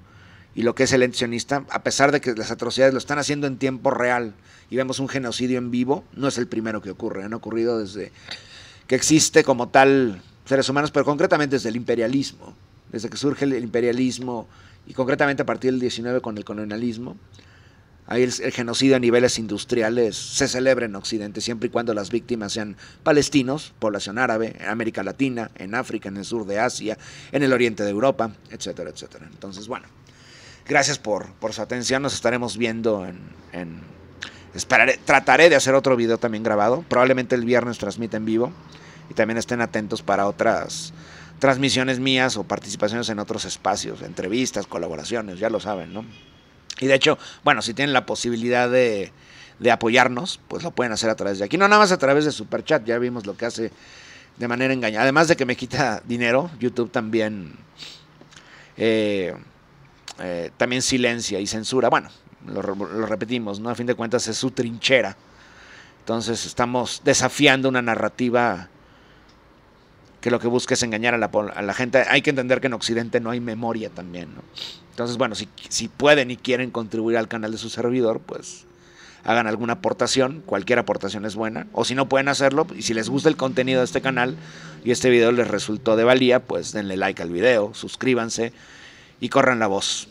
y lo que es el sionista, a pesar de que las atrocidades lo están haciendo en tiempo real y vemos un genocidio en vivo, no es el primero que ocurre, han ocurrido desde que existe como tal seres humanos, pero concretamente desde el imperialismo, desde que surge el imperialismo y concretamente a partir del 19 con el colonialismo. Ahí el, genocidio a niveles industriales se celebra en Occidente, siempre y cuando las víctimas sean palestinos, población árabe, en América Latina, en África, en el sur de Asia, en el oriente de Europa, etcétera, etcétera. Entonces, bueno, Gracias por, por su atención. Nos estaremos viendo en, trataré de hacer otro video también grabado. Probablemente el viernes transmita en vivo. Y también estén atentos para otras transmisiones mías o participaciones en otros espacios, entrevistas, colaboraciones, ya lo saben, ¿no? Y de hecho, bueno, si tienen la posibilidad de, de apoyarnos, pues lo pueden hacer a través de aquí. No nada más a través de Superchat, ya vimos lo que hace de manera engañada. Además de que me quita dinero, YouTube también eh, eh, también silencia y censura. Bueno, lo, repetimos, ¿no? A fin de cuentas es su trinchera. Entonces estamos desafiando una narrativa que lo que busca es engañar a la, a la gente. Hay que entender que en Occidente no hay memoria también, Entonces, bueno, si, si pueden y quieren contribuir al canal de su servidor, pues hagan alguna aportación, cualquier aportación es buena, o si no pueden hacerlo, y si les gusta el contenido de este canal y este video les resultó de valía, pues denle like al video, suscríbanse, y corran la voz.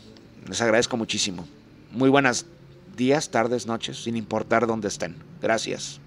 Les agradezco muchísimo. Muy buenas días, tardes, noches, sin importar dónde estén. Gracias.